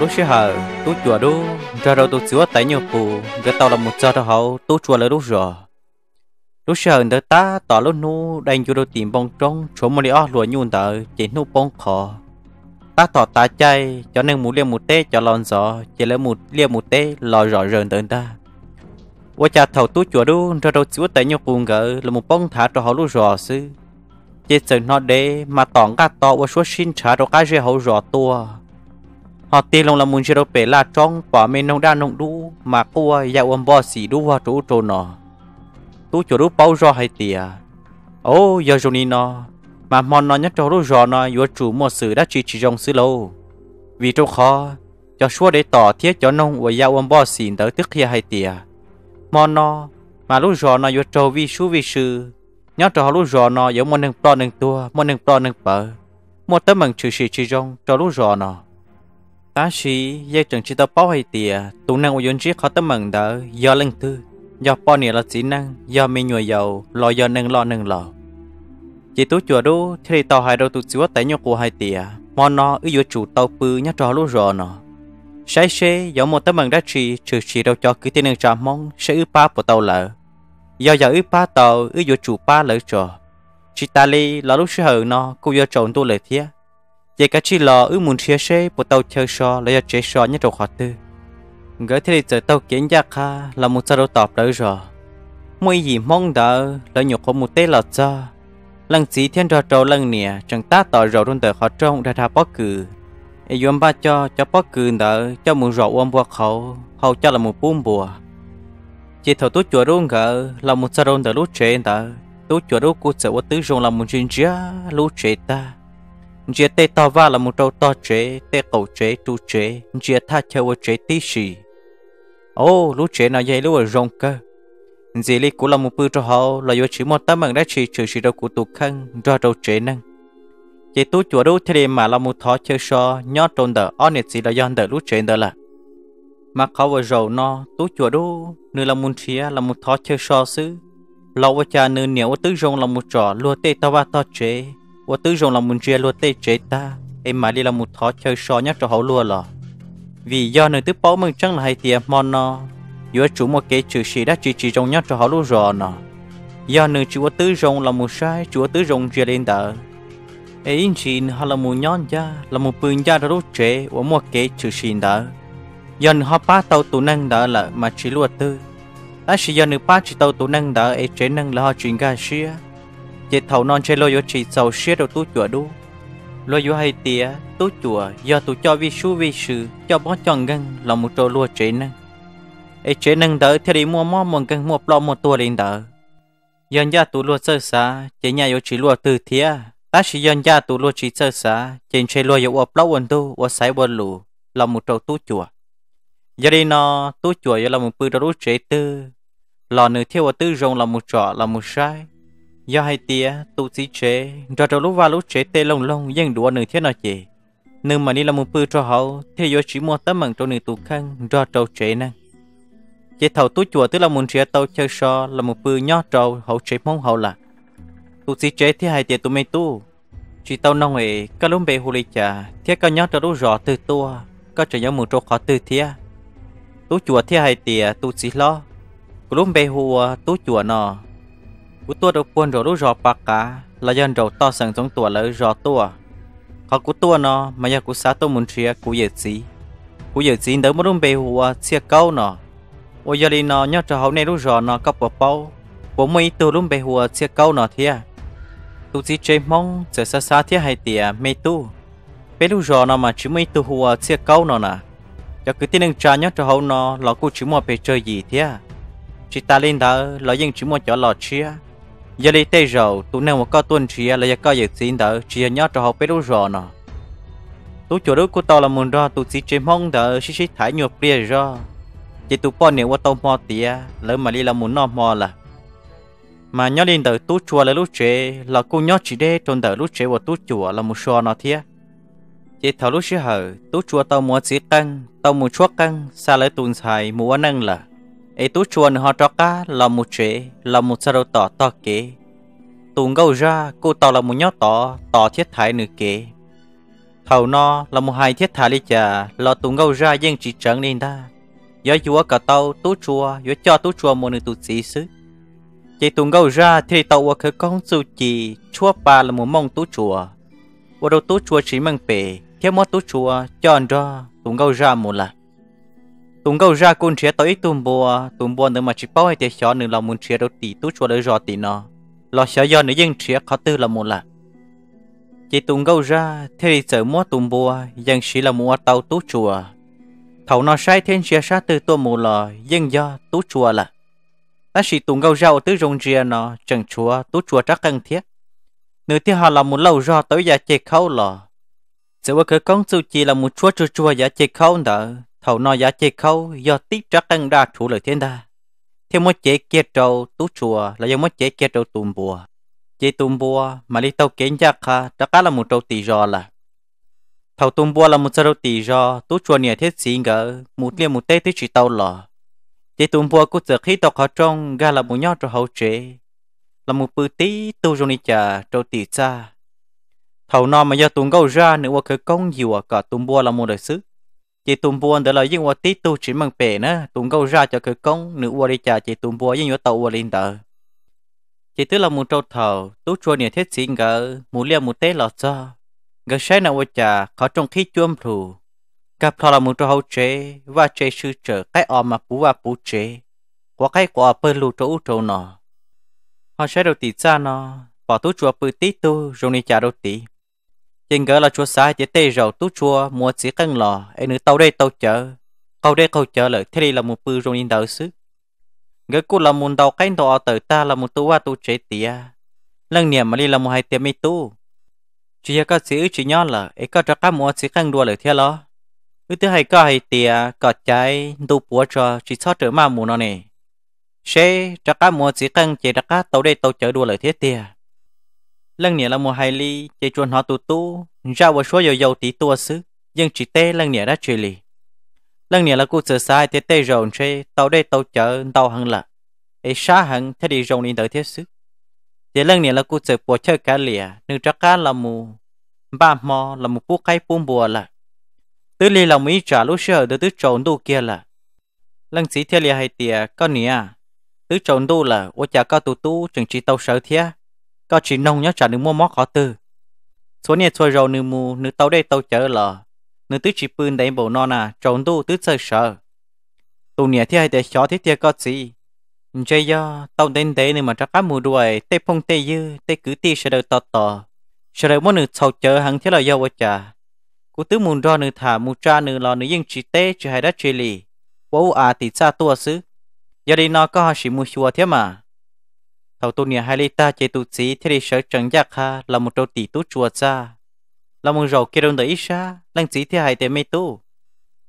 lúc xưa hờ tú chùa đu ra đâu tú chùa tại nhiều bù cái tàu là một giờ đó hậu tú chùa là lúc rồi lúc xưa người ta tỏ lúc nu đang chùa đâu tìm bông trống chỗ mà đi ở lùa nhuận tờ chỉ nu bông khó ta tỏ ta chay cho nên muốn liêm một tê cho lon gió chỉ lấy một liêm một tê lò rõ rờn tới ta qua cha thầu tú chùa đu ra đâu chùa tại nhiều bù ngỡ là một bông thả cho họ lúc rồi sư chỉ sợ nó để mà tỏng cả to qua số xin trả cho cái gì hậu rõ tua họ tin lòng là muốn chơi bể là trong quả mình nông đa nông đu mà cô ya ôm bò xì đu hoa chỗ chỗ nọ tú chỗ đu bao giờ hay tìa ô giờ chỗ này nọ mà mòn nó nhất chỗ đu giò nọ vừa chủ một sự đã chỉ chỉ dòng sự lâu vì chỗ khó cho xua để tỏ thiết cho nông và ya ôm bò xì tới tức kia hay tìa mòn nó mà lúc giò nọ vừa trâu vi su vi sư nhớ trò lúc giò nọ giống một nâng to nâng tua một nâng to nâng bờ một tấm bằng chữ chỉ chỉ dòng cho lúc giò nọ ta sĩ dây trường chỉ tao bao hay tìa tụ năng của dân trí khó tâm mừng đỡ do lưng tư do bao nè là chỉ năng do mi nhồi dầu lo do nâng lo nâng lò chỉ tú chùa đu thì tàu hải đầu tụ chúa tại nhau của hai tìa mòn nó ưu chủ tàu pư nhắc trò luôn rồi nó sai xe do một tâm bằng đá trì trừ chỉ đầu cho cứ tin trà mong sẽ ư pa của tàu lỡ do giờ ư pa tàu ư vô chủ pa lỡ trò chỉ ta li là lúc sư hờ nó cô vô trộn tu lệ thiết vậy cả chỉ lò ư muốn chia sẻ bộ tàu chơi so lấy chơi so nhất trong họ tư gỡ thế giờ tàu kiến giác kha là một sao tọp đỡ rồi mỗi gì mong đỡ là nhục có một tế là cho lần chỉ thiên trò trâu lần nè chẳng ta tỏ rõ luôn tờ họ trong đã thà bóc cử ai yếm ba cho cho bóc cử đỡ cho một rõ ôm qua khẩu hầu cho là một buôn bùa chỉ thầu tú chùa luôn gỡ là một sao đỡ lúc trẻ đỡ tú chùa lúc cô sợ quá tứ rồng là một chuyện chia lúc trẻ ta giờ tê to va là một trâu to chế tê cầu chế tu chế giờ tha chơi chế tí xì ô lũ chế nào dây lũ ở rong cơ dì li cũng là một bữa cho họ là do chỉ một tấm bằng đá chỉ trừ sĩ đâu của tụ khăn do đầu chế năng chỉ tú chùa đu thì mà là một thọ chơi so nhớ trôn đỡ on nét gì là do đỡ lũ chế đỡ là mà khó vừa giàu no tú chùa đu nơi là một chia là một thọ chơi so xứ lâu cha nơi nhiều tứ rong là một trò lúa tê tao ba to chế 我都用了木 chế luôn tê chế ta em mà đi là một thó chơi so nhất cho hậu luôn lò vì do nơi tứ bảo mình chẳng là hay tiền mòn nó giữa chủ một cái chữ sĩ đã chỉ chỉ trong nhất cho họ luôn rồi nó do nơi chúa tứ rồng là một sai chúa tứ rồng chia lên tờ ấy chỉ họ là một nhon cha là một bưng cha đã rút chế của một cái chữ sĩ đó do họ ba tàu tù năng đó là mà chỉ luôn tư đã chỉ do nơi ba chỉ tàu tù năng đó ấy chế năng là họ chuyển ra xia chỉ thầu non chơi lo yo chỉ sau xuyết đầu tu chùa đu lo yo hay tía tu chùa do tu cho vi su vi sư cho bó chọn găng là một trâu lúa chế năng ấy chế năng đỡ theo đi mua mò một găng mua lo một tua lên đỡ dân gia tu lúa sơ xá chế nhà yo chỉ lúa từ thía ta chỉ dân gia tu lúa chỉ sơ xá trên chơi lúa yo ốp lâu ổn tu ốp sái quần lù là một trâu tu chùa giờ đi nó tu chùa yo là một bữa đồ chế tư lò nửa theo tư rồng là một trọ là một sai do hai tia tu sĩ chế cho trâu lúc và lúc chế tê lông lông dân đùa nửa thế nào chị nương mà đi làm một bữa cho hậu thế do chỉ mua tấm bằng cho nửa tu khăn cho trâu chế năng chế thầu tu chùa tức là muốn chế tàu chơi so là một bữa nhỏ trâu hậu chế mong hậu là tu sĩ chế thế hai tia tu mê tu chỉ tàu nông ấy các lúc bề hồ lý trà thế các nhỏ trâu rõ từ tua có trở nhau muốn trâu khó từ thế tu chùa thế hai tia tu sĩ lo lúc bề hồ tu chùa nọ cú tua đầu quân rồi rú rò bạc cá là dân đầu to sẵn giống tua lỡ rò tua họ cú tua nó mà giờ cú xá tôi muốn chia cú giờ gì cú giờ gì đỡ muốn bê hùa chia câu nó ôi giờ đi nó nhớ cho hậu này rú rò nó có bỏ bao bố mấy tôi luôn bê hùa chia câu nó thế, tôi chỉ chơi mong giờ xa xa thế hay tiề, mê tu bê rú rò nó mà chỉ mấy tôi hùa chia câu nó nè giờ cứ tin đừng trả nhớ cho hậu nó là cú chỉ mua bê chơi gì thế, chỉ ta lên đó là dân chỉ mua cho lọ chia giờ đi tới rồi tôi nên một câu tuân chỉ là giờ câu giờ xin đỡ chia nhớ cho họ biết đâu rồi nọ tụi chỗ đó của tôi là muốn ra tôi chỉ chỉ mong đỡ xí xí thải nhột bia ra chỉ tôi bọn nếu qua tao mò tía lỡ mà đi là muốn nọ mò là mà nhớ lên đỡ tôi chùa là lúc chế là cô nhớ chỉ để trôn đỡ lúc chế của tôi chùa là một xóa nọ thiệt chỉ thảo lúc xí hở tôi chùa tao mua chỉ căng tao mua chuốc căng xa lấy tuần xài mua năng là ấy tú chuồn họ cho cá là một chế là một sao tỏ to kế tùng gấu ra cô tỏ là một nhóc tỏ tỏ thiết thái nữ kế thầu no là một hai thiết thái lý chả là tùng gấu ra dân chỉ trấn nên ta do chúa cả tàu tú chùa do cho tú chùa một nữ tu sĩ xứ chị tùng gấu ra thì tàu ở khởi con su chỉ chua ba là một mong tú chùa và đầu tú chùa chỉ mang bể theo mót tú chùa cho anh ra tùng gấu ra một lần tụng gấu ra con chia tới tụng bùa tụng bùa nữa mà chỉ bao hay tiền xóa nữa là muốn chia đầu tỷ tú cho đỡ rõ tỷ nó lo xóa do nữa dân chia khó tư là muốn là chỉ tụng gấu ra thế thì sợ mua tụng bùa dân chỉ là mua tàu tú chùa thầu nó sai thiên chia sát từ tôi mù lò dân do tú chùa là ta chỉ tụng gấu ra ở tứ rong chia nó chẳng chùa tú chùa chắc cần thiết nữa thì họ là một lâu do tới giờ chạy khâu lò sự vật cứ con su chỉ là một chúa chúa chúa giả chạy khâu đó thầu nó giá chế khâu do tiếp trắc tăng đa chủ lời thiên đa theo một chế kia trâu tú chùa là do một chế kia trâu tùm bùa chế tùm bùa mà đi tàu kiến giác ha đã cá là một trâu tỷ rò là thầu tùm bùa là một trâu tỷ rò tú chùa nhà thiết sĩ ngỡ một liên một tê tới chỉ tàu lò chế tùm bùa cũng giờ khi tàu khó trong ga là một nhau trâu hậu chế là một bự tí tu rồi đi chả trâu tỷ xa thầu nó mà do tùng gâu ra nữa qua khởi công nhiều cả tùm bùa là một đời sức chị tùng buồn đó là những quả tí tu chỉ mang bể nữa tùng câu ra cho cái công nữ quả đi trả chị tùng buồn những quả tàu quả linh tờ chị tức là một trâu thầu tú chua nhiều thiết xin gỡ mù liều một tế lọt cho gỡ sai nào quả trả khó trong khi chuông thù gặp thọ là một trâu hậu chế và chế sư trở cái ọ mà phú và phú chế quả cái quả bơ lù trâu trâu nọ họ sẽ đầu tí ra nó bỏ tú chua bự tí tu rồi đi trả đầu tí chính gỡ là chúa xa chỉ tê rầu tú chua mua chỉ cân lò ấy nữ tàu đây tàu chở câu đây câu chở lợi thế đây là một bư rong in đầu xứ gỡ cú là một đầu cánh đỏ tử ta là một tu hoa tu chế tía lần niệm mà đi là một hai tiệm mi tu chỉ có sĩ chỉ nhỏ là ấy có cho các mua chỉ cân đua lợi thế lo ư thứ hai có hai tía có trái tu búa cho chỉ sót trở mà mù nó nè xe cho các mua chỉ cân chỉ đặt các tàu đây tàu chở đua lợi thế tía lần nè là một hai li chơi chuồn họ tu tu ra và số dầu dầu tí tua xứ nhưng chỉ tê lần nè đã chơi li lần nè là cụ sửa sai tê tê rồng chơi tàu đây tàu chở tàu hằng là ấy xa hằng thế đi rồng đi tới thế xứ thế lần nè là cụ sửa bỏ chơi cá lìa nương trắc cá là mù ba mò là một phút khai phun bùa là tứ li là mỹ trả lúc sợ được tứ trộn đu kia là lần sĩ thế lìa hay tìa con nè tứ trộn đu là ô chả cao tu tu chừng chỉ tàu sở thế có chỉ nông nhớ trả nữ mua móc khó tư số nhiệt thôi rồi nữ mù nữ tàu đây tàu chở lờ nữ tứ chỉ bươn đánh bộ non à trốn tu tứ sợ sợ tụ nhiệt thì hay để chó thế thì có gì chơi do tàu đến thế nên mà chắc cá mù đuổi tê phong tê dư tê cứ ti sẽ đầu tò tò sẽ đầu mỗi nữ sầu chở hàng thế là do vợ cha cú tứ mù đo nữ thả mù cha nữ lò nữ yên chỉ tê chỉ hay đã chơi lì bố à thì xa tua xứ giờ đi nó có chỉ mù chùa thế mà thầu tu nia hai ta chế tu sĩ thế đi sở trần giác ha là một trâu tỷ tu chùa xa là một rầu kia đông đẩy xa lăng sĩ thế hai tế mê tu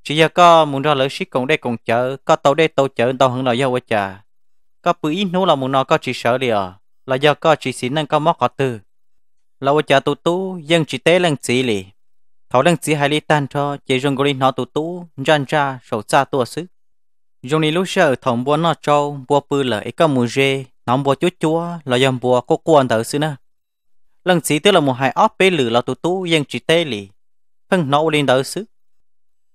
chỉ giờ có muốn ra lỡ sĩ cộng đây cộng chợ có tàu đây tàu chợ tàu hưởng lợi giao quá trà có bự ít nô là muốn nó có chỉ sợ liền là do có chỉ xin năng có móc có từ là quá trà tu tu dân chỉ tế lăng sĩ liền thầu lăng sĩ hai tan cho chế rừng gọi nó tu tu ran ra sổ xa tu sức dùng đi lúc sợ thòng buôn nó trâu buôn bự lỡ ấy có mùi rê nóng bùa chúa chúa là dòng bùa có quân tới xứ nè lần xí tức là một hai óp bê lử là tụ tú dân chỉ tê lì phân nấu lên đỡ xứ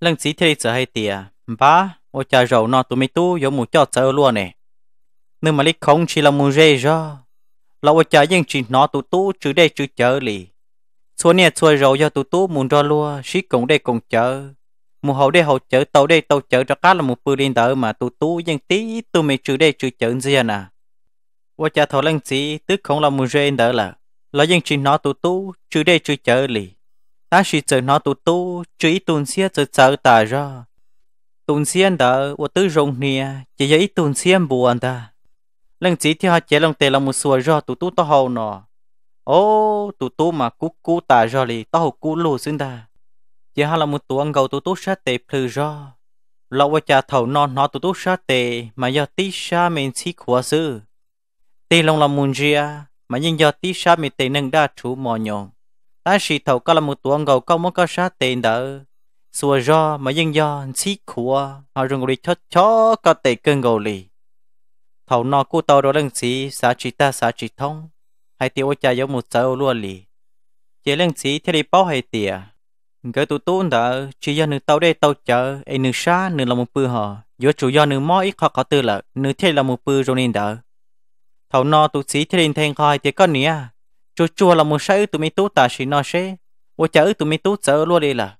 lần xí thì sợ hay tìa ba ô cha rầu nó tụ mày tu giống một cho sợ luôn nè nhưng mà lý không chỉ là một rê ra là ô cha dân chỉ nó tụ tú chứ đây chứ chở lì xua nè xua rầu do tụ tú muốn ra luôn xí cũng đây cũng chở mù hậu đây hậu chở tàu đây tàu chở cho cá là một bữa lên tới mà tụ tú dân tí tụ mày chứ đây chứ chở gì nè ว่าจะทอลังสีตึกของเรามือเรนเดอละเรายังจีนอตูตู้จือได้จือเจอลีถ้าชีเจอนอตูตู้จือตุนเสียเจอเจอตาจ้าตุนเสียนเดอว่าตื้อรงเนียจะยัยตุนเสียนบัวเดอลังสีที่เขาเจลงเตลมือสัวจ้าตูตู้ต่อหอนอโอ้ตูตู้มากุ๊กกูตาจ้าลีต่อหูกูลู่ซึ่งเดอจะให้เรามือตัวเงาตูตู้ชาเตพลือจ้าเราว่าจะเท่านอนนอตูตู้ชาเตมาอย่าติชาเมนซีขัวซื้อ tì lòng lòng muốn gì mà nhìn giờ tí sa mi tì nâng đa chú mò nhòn ta sĩ thầu có là một tuần gầu câu muốn có sa tiền đỡ xua do mà nhìn giờ xí khua họ rung lì chót chó có tì cưng gầu lì thầu nọ cú tàu rồi lần xí sa chỉ ta sa chỉ thông hay tiêu cha giống một sao luôn lì chỉ lần xí theo đi bao hay tiệt cái tụ tụ đó chỉ do nữ tàu đây tàu chờ ai e nữ xa nữ là một bự họ do chủ do nữ mò ít họ có tư lợi nữ thế là một bự rồi nên đỡ thầu no tụ sĩ thì đình thèn thì có nè chùa chùa là một sai tụ mi tú ta sĩ nó sẽ ô chở tụ mi tú sợ luôn đi là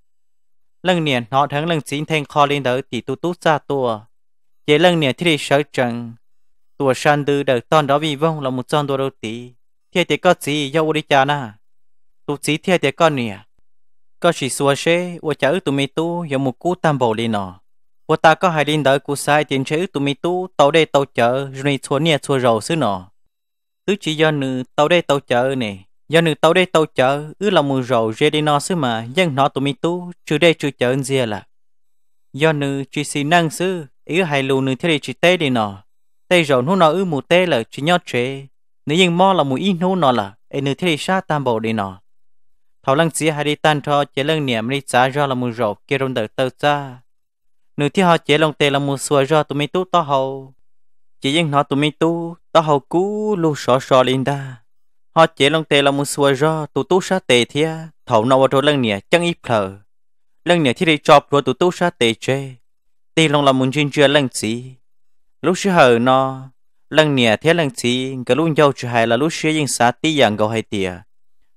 lần nè họ thắng lần xin thèn khỏi lên đỡ thì tụ tú xa tua chế lần nè thì sợ chẳng tua san tư đợt tòn đó vì vong là một son tua đầu tí thiệt thì có gì do đi cha na tụ sĩ thiệt thì có nè có chỉ xua sẽ ô chở tụ mi tú giờ một cú tam bồ lên nọ ta có hai sai mi tàu tàu 我大哥还领导古赛点车都没都到 đây 到 chợ rồi xuống nè xua rầu xứ nọ tứ chỉ do nữ tàu đây tàu chợ nè do nữ tàu đây tàu chợ ư là mù rầu rê đi nó xứ mà dân nó tụi mi tú trừ đây trừ chợ anh dìa là do nữ chỉ xì năng xứ ư hai lù nữ thế đi chỉ tê đi nọ tê rầu nó nó ư mù tê là chỉ nhót chế nữ dân mo là mù in nó nó là ấy nữ thế đi sa tam bộ đi nọ thảo lăng xí hai đi tàn cho chế lăng niệm đi xá do là mù rầu kia rung đợi tàu xa nếu thì họ chế lòng tề là một số do tụi mình tu to hầu chỉ riêng họ tụi mình tu to hầu cú lu sọ sọ lên đa họ chế lòng tề là một số do tụi tu sa tề thia thầu nào vào lần nè chẳng ít phở lần nè thì đi chọc rồi tụi tu sa tề chê tì lòng là muốn chuyện chưa lần gì lúc xưa hờ nó lần nè thế lần gì cái lúc nhau chưa hay là lúc xưa riêng sa tì dạng gầu hay tiề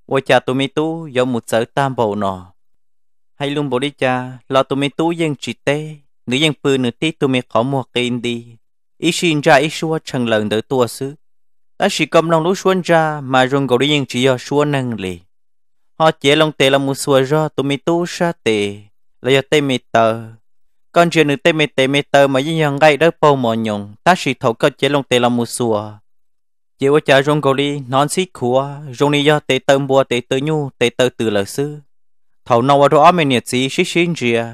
ôi cha tụi mình tu giống một sợi tam bầu nọ hay luôn bỏ đi cha là tụi mình tu riêng chỉ tê nữ dân pư nữ tí tụi mẹ khó mua kênh đi. Ý xin ra ý xua chẳng lần đỡ tua sư. Ta chỉ cầm lòng lũ xuân ra mà rung gầu đi dân chỉ do xua năng lì. Họ chế lòng tê là một xua ra tụi mẹ tu xa tê, là do tê mẹ tờ. Còn chuyện nữ tê mẹ tê mẹ tờ mà dân dân gây đỡ bầu mò nhung. Ta chỉ thấu cầu chế lòng tê là một xua. Chế qua cha rung gầu đi nón xí khua rung đi do tê tâm bùa tê tơ nhu tê tơ từ lỡ sư. Thấu nào vào đó mình nhiệt gì xí xí rìa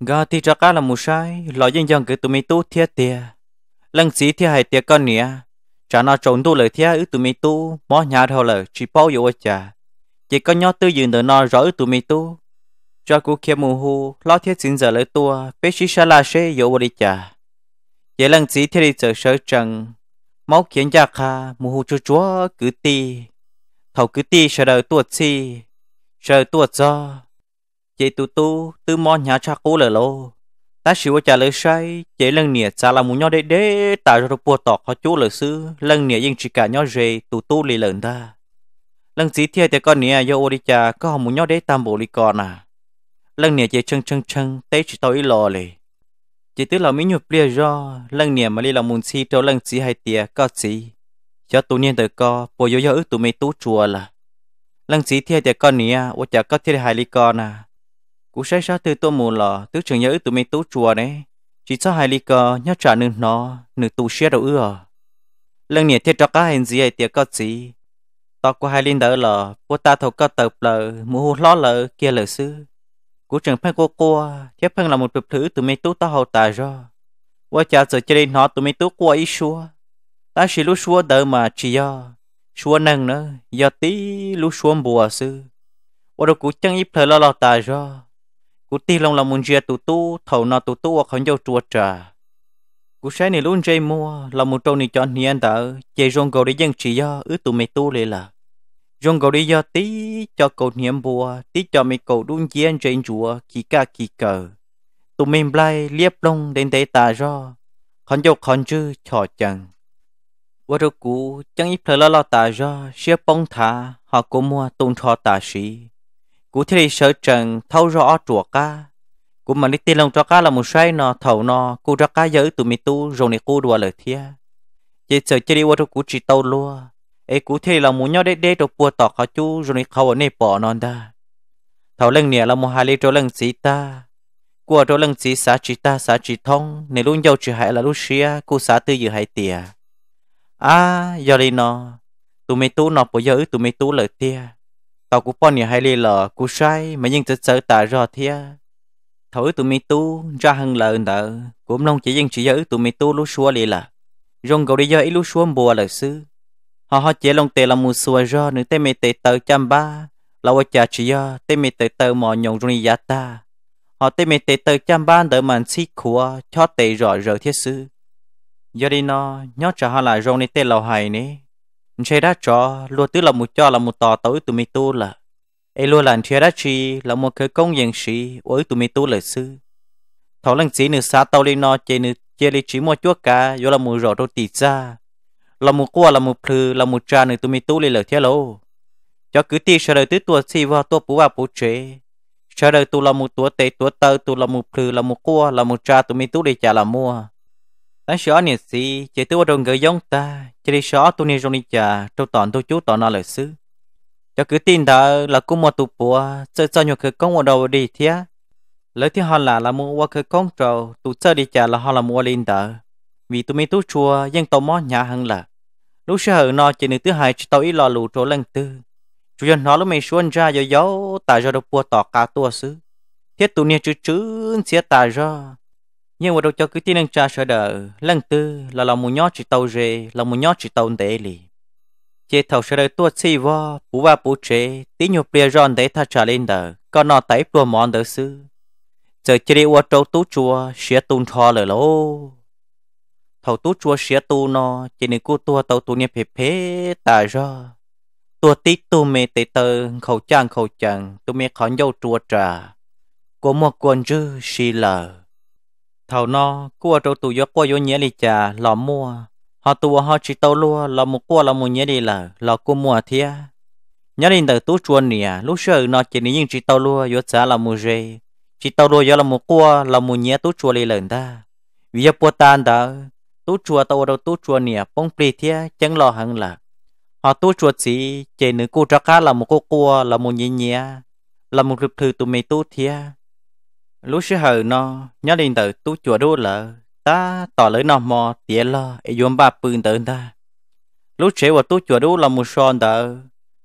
gà thì cho cá là mù sai lo dân dân cứ tụi mình tu thiệt tiệt lần xí thiệt hay tiệt con nè cha nó trốn tu lời thiệt ứ tụi mình tu mó nhà thầu lời chỉ bao nhiêu chả chỉ có nhau tư dừng đỡ nó rõ ứ tụi mình tu cho cú kia mù hu lo thiệt xin giờ lời tua bé xí sa la xe vô đi chả vậy lần xí thiệt đi giờ sợ trần máu khiến cha kha mù hu chúa chúa cứ ti thầu cứ ti sợ đợi tuột xì sợ tuột do chị tu tu tư mò nhà cha cô lỡ lô ta xíu trả lời sai chị lần nè cha là muốn nhau đế đế ta được bùa tọt họ chú lời sư lần nè yên chỉ cả nhau rề tu tu lì lợn ta lần gì thiệt thì con nè yo đi cha có họ muốn nhau đế tam bộ lì con à lần nè chị chân chân chân tế chỉ tối lò lì chị tức là mấy nhục bia do lần nè mà đi là muốn xí trâu lần gì hay tiề có gì cho tụ niên tới co bùa yo yo ước tụ mày tú chùa là lần gì thiệt thì con nè ô cha có thiệt hại lì con à cú sẽ ra từ tôi mù lò, tứ trường nhớ tụi mình tú chùa đấy. Chỉ cho hai lý cờ nhớ trả nương nó, nương tu xe đâu ưa. Lần này thiết cho cá hình gì ấy tiệc có gì. Tao có hai linh đỡ lò, bố ta thầu có tập lờ, mù hù ló lờ, kia lờ sư. Cú trường phân cô cô, chép phân là một bậc thứ tụi mình tú tao hậu tà rồi. Qua cha giờ chơi lên nó tụi mình tú qua ý xua. Ta chỉ lúc xua đỡ mà chỉ do. Xua nâng nữa, giờ tí lúc xua bùa sư. Ô đâu cú chẳng ít thời lo lo tà rồi cú ti lòng là muốn chia tụ tu thầu nọ tụ tu không nhau chùa trà cú sáng này luôn chơi mua là một trâu này chọn anh hiện tờ chơi rong cầu để dân chỉ do ứ tụ mày tu lệ là rong cầu đi do tí cho cầu niệm bùa tí cho mày cầu đun chia anh chơi chùa kỳ ca kỳ cờ tụ mình bay liếp lông đến tế tà do không nhau không chư trò chẳng và rồi chẳng ít thời lo tà do xếp bông thả họ cố mua tôn trò tà sĩ cú thì sở trần thâu rõ chùa ca cú mà đi tin lòng cho cá là một sai nó thầu nó cú cho cá giữ tụi mi tu rồi này cú đùa lời thia chỉ sợ chỉ đi qua cho cú chỉ tàu lúa ấy cú thì là muốn nhau để để cho bùa tỏ khó chú rồi này khâu ở nơi bỏ non ta thầu lần nè là một hai lý cho lần xí ta của cho lần xí xã chỉ ta xã chỉ thông này luôn giàu chỉ hại là lúc xia cú xã tư dự hại tìa à giờ đi nó tụi mi tu nó bỏ giữ tụi mi tu lời thia tao cũng bọn nhà hay lì lò cú sai mà nhưng thật sự ta rõ thia thổi tụi mi tu ra hằng lờ nợ cũng nông chỉ dân chỉ giữ tụi mi tu lú xua lì là rong cầu đi do ít lú xua bùa là sư họ họ chỉ lòng tề là mù xua rõ nữ tê mi tề tờ chăm ba là qua chả chỉ do tê mi tề tờ mò nhồng rung giá ta họ tê mi tề tờ chăm ba đỡ màn xí khua cho tề rõ rõ thiết sư do đi nó nhớ trả họ là rong đi tê lầu hài nè chế đã cho lúa tứ là một cho là một tò tối tụi mi tu là ấy lúa là chế đã chi là một cái công dân sĩ với tụi mi tu lời sư thảo lần sĩ nữ xã tàu lên nó chế nữ chế đi chỉ một chút cả do là một rõ đô tì ra là một qua là một phư là một cha nữ tụi mi tu lì lở thế lô cho cứ ti sợ đời tứ tua si vào tua bú vào bú chế sợ đời tu là một tua tệ tua tơ tu là một phư là một qua là một cha tụi mi tu để trả là mua ta sợ nè si chỉ tôi đồng người giống ta chỉ đi sợ tôi nè trong đi chả tôi tòn tôi chú tòn nó lời sư cho cứ tin ta là cũng một tụ bùa sợ cho nhiều cái công ở đầu đi thế, lời thì họ là là mua qua cái công trầu tụ chơi đi chả là họ là mua lên tờ vì tụi mới tu chùa, nhưng tàu mó nhà hơn là lúc xưa hở nó chỉ nữ thứ hai chỉ tàu ít lò lù chỗ lần tư chủ nhân nó lúc mình xuân ra do gió ta do đâu bùa tỏ cả tua sư thiết tụi nè chữ chữ xía ta do nhưng mà đâu cho cứ tin anh cha sợ đợi lần tư là lòng một nhót chỉ tàu rề lòng một nhót chỉ tàu để lì chế thầu sợ đợi tua xì vo bú ba bú chế tí nhục bia giòn để thà trả lên đỡ còn nọ tẩy bùa món đỡ sư giờ chỉ đi qua trâu tú chùa xía tùn thò lời lô thầu tú chùa xía tu nó chỉ nên cú tua tàu tu nhẹ phê phê tà ra tua tí tu mê tê tơ khẩu trang khẩu chẳng tu mê khó nhau chùa trà của một quần dư xì lờ thầu no cua trâu tu gió cua gió nhẽ đi chả lò mua họ tu họ chỉ tàu lúa lò mua cua lò mua nhẽ đi là lò cua mua thia nhớ đến từ tú chuồn nè à, lúc xưa nó chỉ những chỉ tàu lúa gió chả là mua rê chỉ tàu lúa gió là mua cua là mua nhẽ tú chuồn đi lần ta vì giờ bua tan đó tú chùa tàu đầu tú chùa nè à, bông pli thia chẳng lò hằng là họ tú chùa gì chỉ nữ cô trắc cá là một cô cua là một nhẽ nhẽ là một lực thử tụi mày tú thia lúc xưa hờ nó nhớ đến từ tu chùa đô lợ ta tỏ lấy nó mò tiệt lo e yếm ba pưng tới ta lúc trẻ và tu chùa đô là một son tờ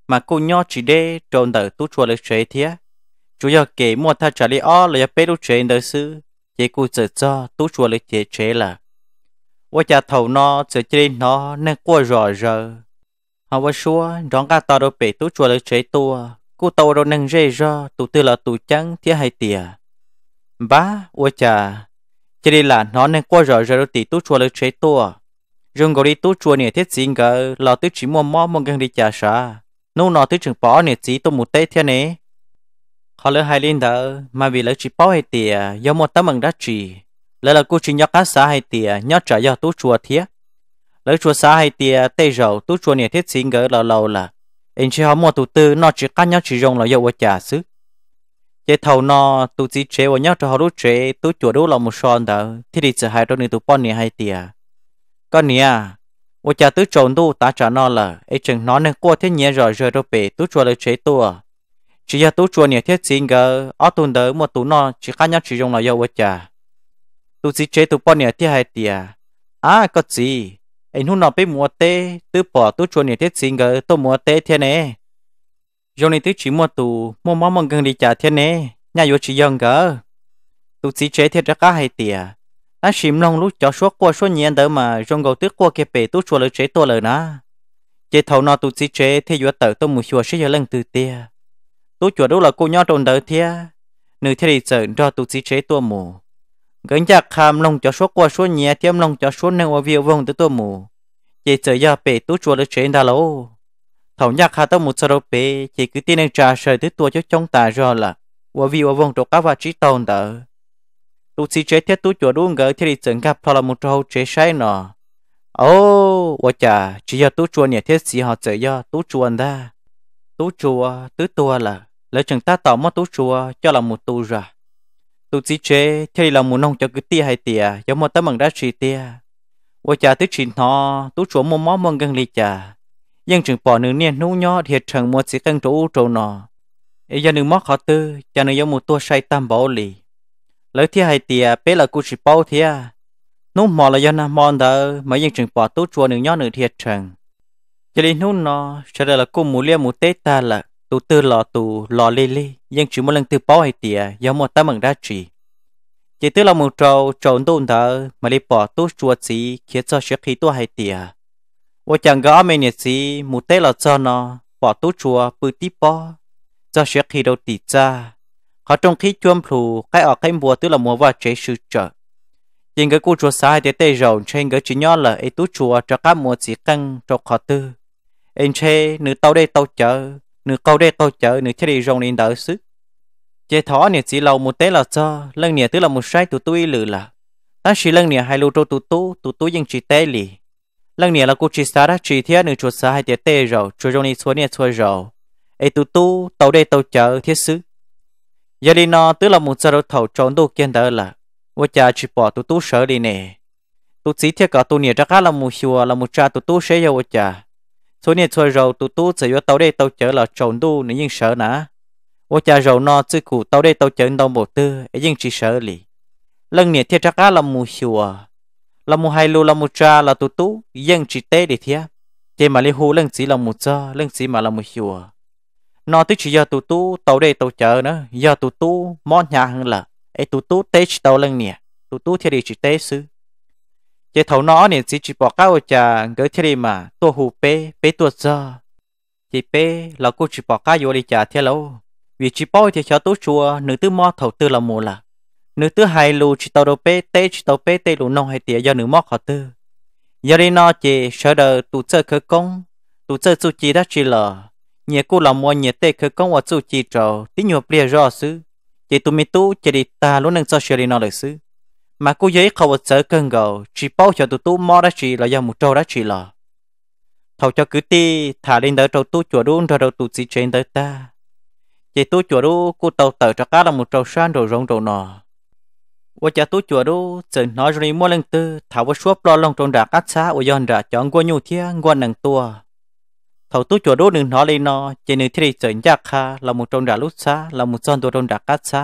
mà cô nhỏ chỉ đê trộn tờ tu chùa lấy trẻ thế chủ yếu kể mua tha trả lý o là bê lúc chế đời sư chỉ cô chỉ cho tu chùa lấy trẻ trẻ là và cha thầu nó chỉ chỉ nó nên qua rồi rờ họ và xua đón cả tao đâu bể tu chùa lấy trẻ tua cô tàu đâu nâng rê ra tu tư là tu trắng thế hay tiệt ba ô chà chỉ đi là nó nên qua rồi rồi thì tú chua lấy chế tua rừng gọi đi tú chua này thiết gì ngờ là tôi chỉ mua mò mong gần đi chả sa nô nó tôi chừng bỏ này chỉ tôi một tết thế này họ lấy hai linh đỡ mà vì lấy chỉ bỏ hai tiề do một tấm bằng đá chỉ lấy là cô chỉ nhóc cá xa hay tiề nhóc trả do tú chua thiết lỡ chua xa hay tiề tây rầu tú chua này thiết gì ngờ là lâu là anh chỉ họ mua tụ tư nó chỉ cá nhóc chỉ dùng là do ô chả xứ chế thầu nó tụ chỉ chế và nhắc cho họ rút chế tụ chùa đu lòng một son đó thì đi chỉ hai trong này tụ bọn này hai tia con nè và cha tứ chồng tu ta trả nó là ấy chừng nó nên qua thế nhẹ rồi rồi đâu bể tụ chùa lấy chế tụ chỉ là tụ chùa nhẹ thiết xin gờ ở tụ đỡ một tụ nó chỉ khác nhau chỉ dùng là dầu và cha tụ chỉ chế tụ bọn này thiết hai tia à có gì anh hôm nọ bị mua tê tứ bỏ tụ chùa nhẹ thiết xin gờ tụ mua tê thế này giờ này tới chỉ mua tù mua mắm măng gần đi chả thiên nè nhà vô chỉ dần gỡ tụ chỉ chế thiệt ra cá hay tỉa ta xìm lòng lúc cho suốt qua suốt nhiên đỡ mà trong gầu tuyết qua kia bể tú chùa lời chế tua lời ná chế thầu nọ tụ chỉ chế thì vừa tờ tôi mùi chùa sẽ giờ lần từ tia tú chùa đâu là cô nhỏ trồn đỡ thia nữ thì đi sợ cho tụ chỉ chế tua mù gần chặt kham lòng cho suốt qua suốt nhẹ tiêm lòng cho suốt nâng ở việc vòng tới tua mù chế sợ giờ bể tú chùa lời chế đa lâu thầu nhạc hà tông một sơ bê chỉ cứ tin trả sợi thứ tua cho trong ta do là và vì ở vùng trọc cá và trí tồn tờ tu sĩ chế thiết tu chùa đúng gỡ thì dừng gặp thọ là một trâu chế sai nọ ô và chả chỉ do tu chùa nhà thiết sĩ họ chơi do tu chùa ta tu chùa tứ tua là lỡ chúng ta tỏ mất tu chùa cho là một tu rồi tu sĩ chế thì là một nông cho cứ tia hay tia giống một tấm bằng đá trì tia và chả tứ chỉ nọ tu chùa mua món mông gần lì chả nhưng chừng bỏ nữ niên nú nhỏ thiệt chẳng mua chỉ cần trụ trụ nọ ý giờ nữ mắc họ tư cho nữ giống một tua say tam bảo lì lỡ thi hay tiề bé là cụ chỉ bao thia nú mò là do nam mòn đờ mà nhưng chừng bỏ tú chùa nữ nhỏ nữ thiệt chẳng cho nên nú nọ sợ là cụ mù lia một tế ta là tu tư lò tụ lò lê lê nhưng chỉ một lần từ bao hai tiề do một tam bằng đa trì chỉ tức là một trâu trâu tu đờ mà đi bỏ tú chùa chỉ khiến cho sẽ khi tu hai tiề 我讲个阿妹日子，母带了做呢，把都做不地包，做学习到底子，họ trong khi chuẩn phụ cái ở cái mùa tức là mùa vào chế sự trợ, nhưng cái cô chùa sai để tay rầu trên cái chữ nhỏ là ấy tú chùa cho các mùa chỉ căng cho khó tư, em chê nữ tàu đây tàu chợ, nữ câu đây câu chợ, nữ chơi đi rong đi đỡ sức, chế thó nè chỉ lâu một tế là cho, lần nè tức là một sai tụi tôi lừa là, ta chỉ lần nè hai lô cho tụi tôi, tụi tôi vẫn chỉ tế lì lần nữa là cô chỉ xa đã chỉ thiết nửa chuột xa hai tiếng tê rồi chuột trong này xuống này xuôi rồi ấy tu tu tàu đây tàu chở thiết sứ giờ đi nó tức là một giờ đầu thầu trốn đồ kiên đỡ là vợ cha chỉ bỏ tu tu sợ đi nè tu chỉ thiết cả tu này chắc là một chùa là một cha tu tu sẽ vào vợ cha số này xuôi rồi tu tu chỉ vào tàu đây tàu chở là trốn đồ nên nhưng sợ nã vợ cha rồi nó chỉ cụ tàu đây tàu chở đâu bộ tư ấy nhưng chỉ sợ lì lần nữa thiết chắc là một chùa là một hai lô là một cha là tụ tu dân chỉ tế để thia chỉ mà liên hồ lên xí là một cha lên xí mà là một chùa nó tức chỉ giờ tụ tu tàu đây tàu chờ nữa giờ tụ tu món nhà hơn là ấy tụ tu tế chỉ tàu lên nè tụ tu thì đi chỉ tế sư chỉ thấu nó nè chỉ chỉ bỏ cao cha gỡ thì đi mà tu hù pê pê tu cha chỉ pê là cô chỉ bỏ cao vô đi cha thế lâu vì chỉ bỏ thì cho tu chùa nữ tư mo thầu tư là mù là nữ thứ hai lù chỉ tàu đầu bê tê chỉ tàu bê tê lù nông hay tiệt do nữ móc họ tư giờ đi nó chỉ sợ đờ tụ chơi khởi công tụ chơi chú chỉ đã chỉ lờ nhẹ cô lòng mua nhẹ tê khởi công và chú chỉ trầu tí nhiều bia rõ sư chỉ tụ mi tu chỉ đi ta luôn nâng cho sợ đi nó lời sư mà cô giấy khẩu vật sợ cơn gầu chỉ bao cho tụ tu mò đã chỉ là do một trâu đã chỉ lờ thầu cho cứ ti thả lên đỡ trâu tu chùa đun rồi đầu tụ chỉ trên đỡ ta chỉ tu chùa đu cô tàu tờ cho cá là một trâu san rồi rong rồi nọ chùa chùa nói lần tư lòng trong cắt xa chọn ว่าจะตู้จัวดูจะน้อยรีมัวเล่งตือถาว่าชัวปลอลงตรงดากัดซาอุยอนดาจองกัวยูเทียงกัวหนึ่งตัวถาตู้จัวดูหนึ่งน้อยเลยนอเจนึงที่ได้เจอยากคาเราหมุตรงดาลุซาเราหมุซ่อนตัวตรงดากัดซา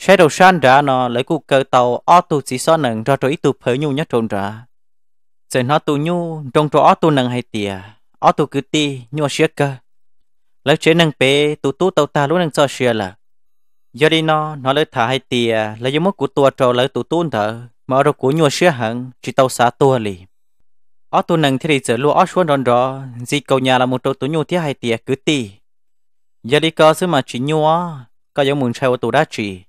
ใช้ đầu san ra nó lấy cụ cờ tàu ô tu chỉ so nặng cho trỗi tu phở nhu nhất trong ra giờ nó tu nhu trong chỗ ô tu nặng hay tìa ô tu cứ ti nhu xia cơ lấy chế nặng bê tu tu tàu ta luôn nặng so xia là giờ đi nó nó lấy thả hai tìa lấy giống mốt của tua trâu lấy tụ tuôn thở mà rồi của nhua sữa hận chỉ tàu xá tua lì ở tu nâng thì giờ luôn ở xuống đòn rõ gì cầu nhà là một trâu tụ nhua thiết hai tìa cứ ti giờ đi có xứ mà chỉ nhua có giống muốn chơi tụ đã chỉ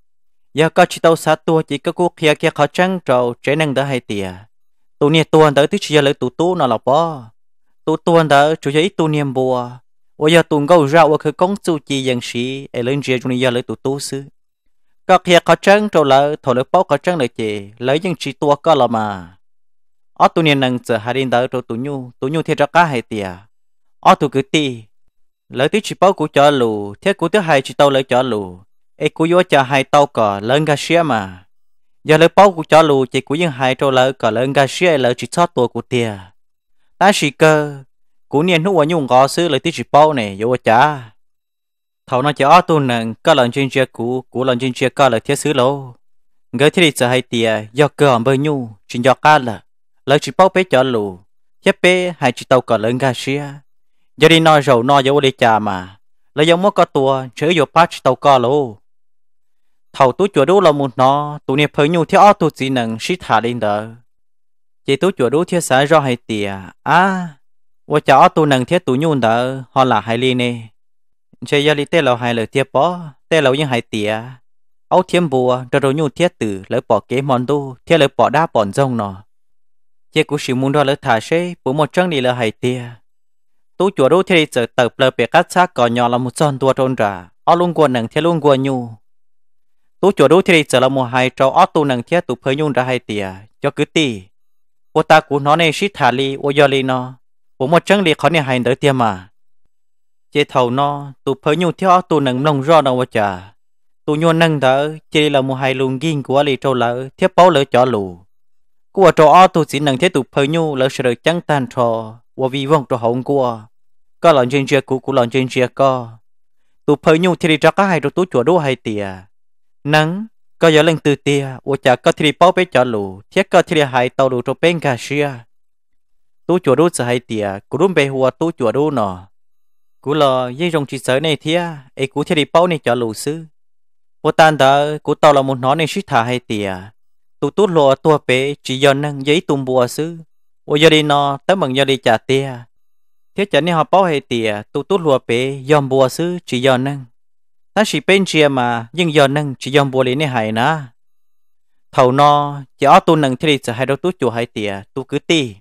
giờ có chỉ tàu xá tua chỉ có cuộc kia kia khó trăng trâu trẻ nâng đỡ hai tìa tụ nia tuôn tới tí chỉ lấy tụ tu nó là bò tụ tuôn tới chủ yếu ít tụ niệm bùa 我要动狗绕我去公主机样时，哎，人家中你要来读读书。các hiện có chân trâu lỡ thổ lỡ bao có chân lỡ chị lấy những chỉ tua cơ là mà ở tụ niên năng giờ hai đến tới trâu tụ nhu tụ nhu thiệt ra cá hai tia ở tụ cứ ti lỡ tí chỉ bao cú cho lù thiết cú thứ hai chỉ tàu lỡ cho lù ấy cú vô cho hai tàu cờ lỡ ngà xia mà giờ lỡ bao cú cho lù chỉ cú những hai trâu lỡ cờ lỡ ngà xia lỡ chỉ chót tua cú tia ta chỉ cơ cú niên hú nhung có sư lấy tí chỉ bao này vô chả thầu nó chả tu nè có lần chuyên chia cú cú lần chuyên chia có là thiết sư lâu người thiết lịch hay tiề do cơ hầm bơi nhu chuyên do cá là lấy chỉ bao bé chả lù thiết bé hay chỉ tàu cờ lớn gà xia giờ đi nói rầu nói vô đi chả mà lấy giống mất có tua chữ vô phát chỉ tàu cờ lù thầu tú chùa đu là một nó tụ niệm phơi nhu thiết ở tu chỉ nâng sĩ thả lên đó chỉ tú chùa đu thiết xã do hay tiề à 我家都能贴都用的，好啦海里呢。这要你带了海了贴包，带了用海贴，ao thiên bùa, rồi rồi nhung thiết tử lỡ bỏ kế mòn đu, thiết lỡ bỏ đá bọn rông nọ. Chế cú sử muốn đó lỡ thả xe, bố một trăng đi lỡ hải tia. Tú chùa đu thì đi giờ tập lỡ bể cát xác cỏ nhỏ là một son tua trôn ra, ao luôn quần nặng thiết luôn quần nhu. Tú chùa đu thì đi giờ là một hai trâu ao tu nặng thiết tụ phơi nhung ra hải tiề cho cứ tì. Ô ta cú nói này xí thả li, ô do li nó bố một chân lì khó nè hành đỡ tiêm mà chế thầu nó tụ phơi nhu theo tụ nâng lòng rõ đâu mà chả tụ nhu nâng đỡ chế là một hai lùng ghiên của lì trâu lỡ thiết báo lỡ cho lù của trâu o tụ chỉ nâng thế tụ phơi nhu lỡ được chẳng tan trò và vì vong trâu hồng của có lòng trên chia cũ của lòng trên chia co tụ phơi nhu thì đi cho các hai đồ tú chùa đô hai tìa nắng có gió lên từ tìa và chả có thì đi báu bé cho lù thiết có thì đi hai tàu lù trâu bên cà xia tu chùa đu sợ hay tiệt cú đun bề hùa tu chùa đu nọ cú lo dây rong chỉ sợ này thia ấy cú thiệt đi bao này cho lù sư vô tan đó cú tao là một nó này suýt thả hay tiệt tu tu lo tu bề chỉ dò năng giấy tùm bùa sư ô giờ đi nọ tới mừng giờ đi trả tiệt thế chả nên họ bao hay tiệt tu tu lo bề dòm bùa sư chỉ dò năng ta chỉ bên chìa mà nhưng dò năng chỉ dòm bùa lý này hay ná, thầu nọ chỉ ở tu năng đi sợ hay đâu tu chùa hay tiệt tu cứ ti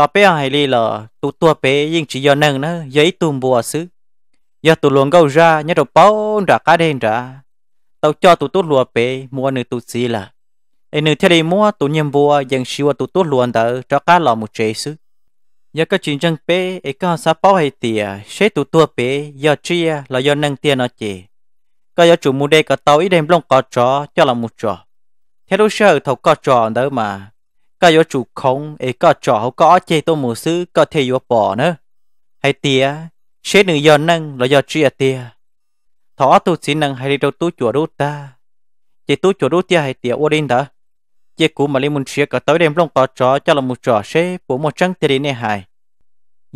tao bé hay li là tụ tua bé nhưng chỉ do nâng nó giấy tùm bùa xứ do tụ luồng gâu ra nhớ đầu bao ra cá đen ra tao cho tụ tốt lùa bé mua nửa tụ gì là ai nửa theo đi mua tụ nhầm bùa dần xíu tụ tốt luồng đỡ cho cá lò một chế xứ do cái chuyện chân bé ấy có sao bao hay tiền sẽ tụ tua bé do chia là do nâng tiền nó chế có do chủ mua đây có tao ít đem lông có trò cho là một trò theo đối sơ thầu có trò đỡ mà ก็ยจุคงเอก็จ่อเขาก็เจตัวหมูซื้อก็เทยปอเนอะให้เตียเชดหนึ่งยอนนั่งแล้วยอเจียเตียทอตุสินังให้เราตู้จัวรูตาเจตู้จัวรูเตียให้เตียอวดินเถอะเจกูมาลิมุนเชียก็ตัวเดมลงต่อจ่อจะละมุจ่อเชปูมจังเตรีเนหาย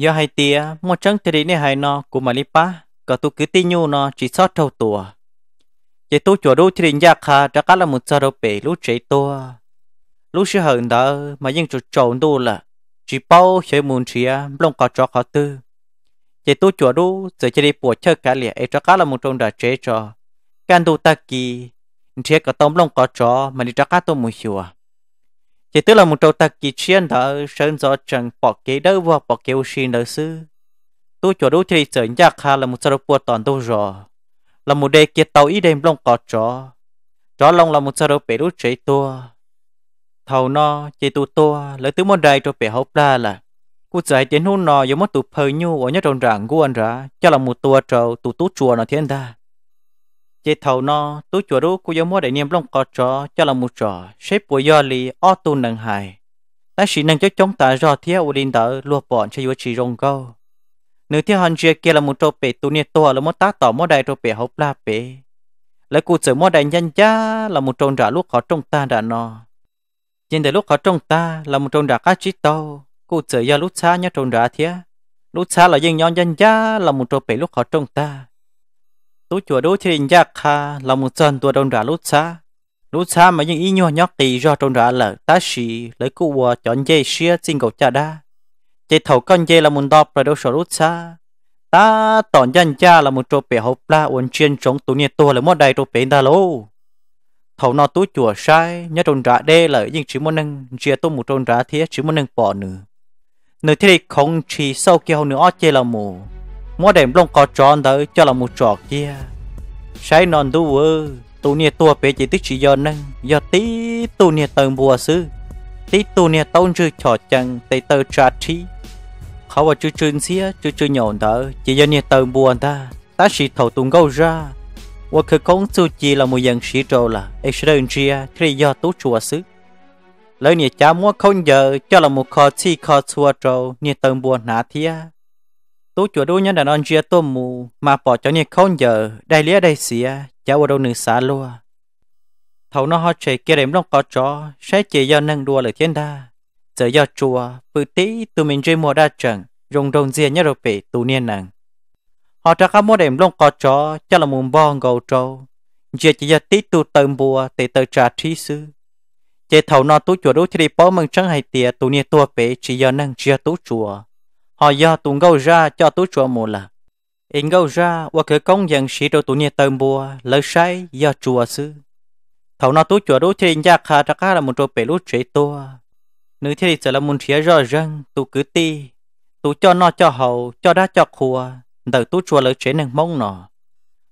ยอให้เตียมจังเตรีเนหายนอกูมาลิปะก็ตุกิติญูนอจีซอดเท่าตัวเจตู้จัวรูเตรียากคาจะกัละมุจ่อเราเปรู้ใจตัว lúc xưa hận đó mà dân chỗ chỗ đu là chỉ bao chơi muốn chia lông có cho họ tư chỉ tu chùa đu giờ chỉ đi bỏ chơi cả liền ấy cho cá là một trong đã chế cho can tu ta kỳ chia có tông lông có cho mà đi cho cá tôi muốn hiểu chỉ tức là một trong ta kỳ chiến đó sơn gió chẳng bỏ kế đâu vào bỏ kế xin đỡ sư tu chùa đu chỉ giờ nhà hà là một số bùa toàn đâu rồi là một đề kia tàu ý đêm lông có cho cho long là một số bể đu chế tua thầu nó chỉ tu to lấy tứ món đây cho bé hộp ra là cụ giải đến hôm nọ giống mất tụ phơi nhu ở nhất trong rạng của anh ra cho là một tua trầu tụ tú chùa nó thiên ta chỉ thầu nó tú chùa đó cụ giống mất đại niệm long cọ trò cho là một trò xếp của do lì o tu nâng hài ta chỉ nâng cho chúng ta do thiết ưu đình đỡ luộc bọn cho yếu chỉ rong câu nữ thiết hòn chia kia là một trò bể tu niệm to là một tá tỏ món đây cho bể hộp la bể lấy cụ sở món đây nhân cha là một tròn rạng lúc khó trong ta đã nó nhưng từ lúc họ trông ta là một trông đã cá chít tàu cô chở ra lúc xa nhá trông đã thế lúc xa là dân nhon dân gia là một trâu bể lúc họ trông ta tú chùa đố thì gia kha là một dân tua trông đã lúc xa lúc xa mà những ý nhỏ nhỏ kỳ do trông đã là ta sĩ lấy cô hòa chọn dây xia xin cầu cha đa chạy thầu con dây là một đọc rồi đâu sợ lúc xa ta tỏn dân cha là một trâu bể hộp la uốn chuyên chống tụ nhiệt tua là một đại trâu bể ta lâu thầu nó túi chùa sai nhớ trôn rã đê lợi nhưng chỉ muốn nâng chia tôi một trôn rã thế chỉ muốn nâng bỏ nữa nơi thế không chỉ sau kia hơn nữa ở chơi là mù mua đèn long có tròn tới cho là một trò kia sai non tu vơ tu nia tua bé chỉ tích chỉ do nâng do tí tu nia tầng bùa sư tí tu nia tông chữ trò chẳng tây tờ trả ra và khởi công su chi là một dạng sĩ trò là Israelia khi do tú chùa xứ. Lời nhị cha mua không giờ cho là một kho chi kho chùa trò nhị tầng buồn nã thia. Tú chùa đôi nhân đàn ông chia tôm mà bỏ cho nhị không giờ đại lý đại xìa cháu ở đâu nữ xá lúa. Thầu nó họ chạy kia đếm đông có chó sẽ chỉ do nâng đua lời thiên đa. Giờ do chùa, bự tí tụi mình chơi mua đa chẳng, rồng rồng riêng nhớ rồi bể tù niên nàng họ trả cả mua đệm lông cò chó cho là muốn bò ngầu trâu giờ chỉ giờ tí tu tâm bùa để tự trả trí sư chế thầu nó tu chùa đối thì đi bỏ mừng trắng hay tìa tu nia tua bể chỉ giờ năng chia tu chùa họ do tu ngâu ra cho tu chùa một là in ngâu ra qua cửa công dân sĩ đồ tu nia tâm bùa lời sai do chùa sư thầu nó tu chùa đối thì nhà khá trả cả là một trò bể lú chế tua nữ thì sẽ là muốn chia rõ ràng tu cứ ti tu cho nó cho hầu cho đá cho khua đầu tu chùa lỡ chế nâng mong nọ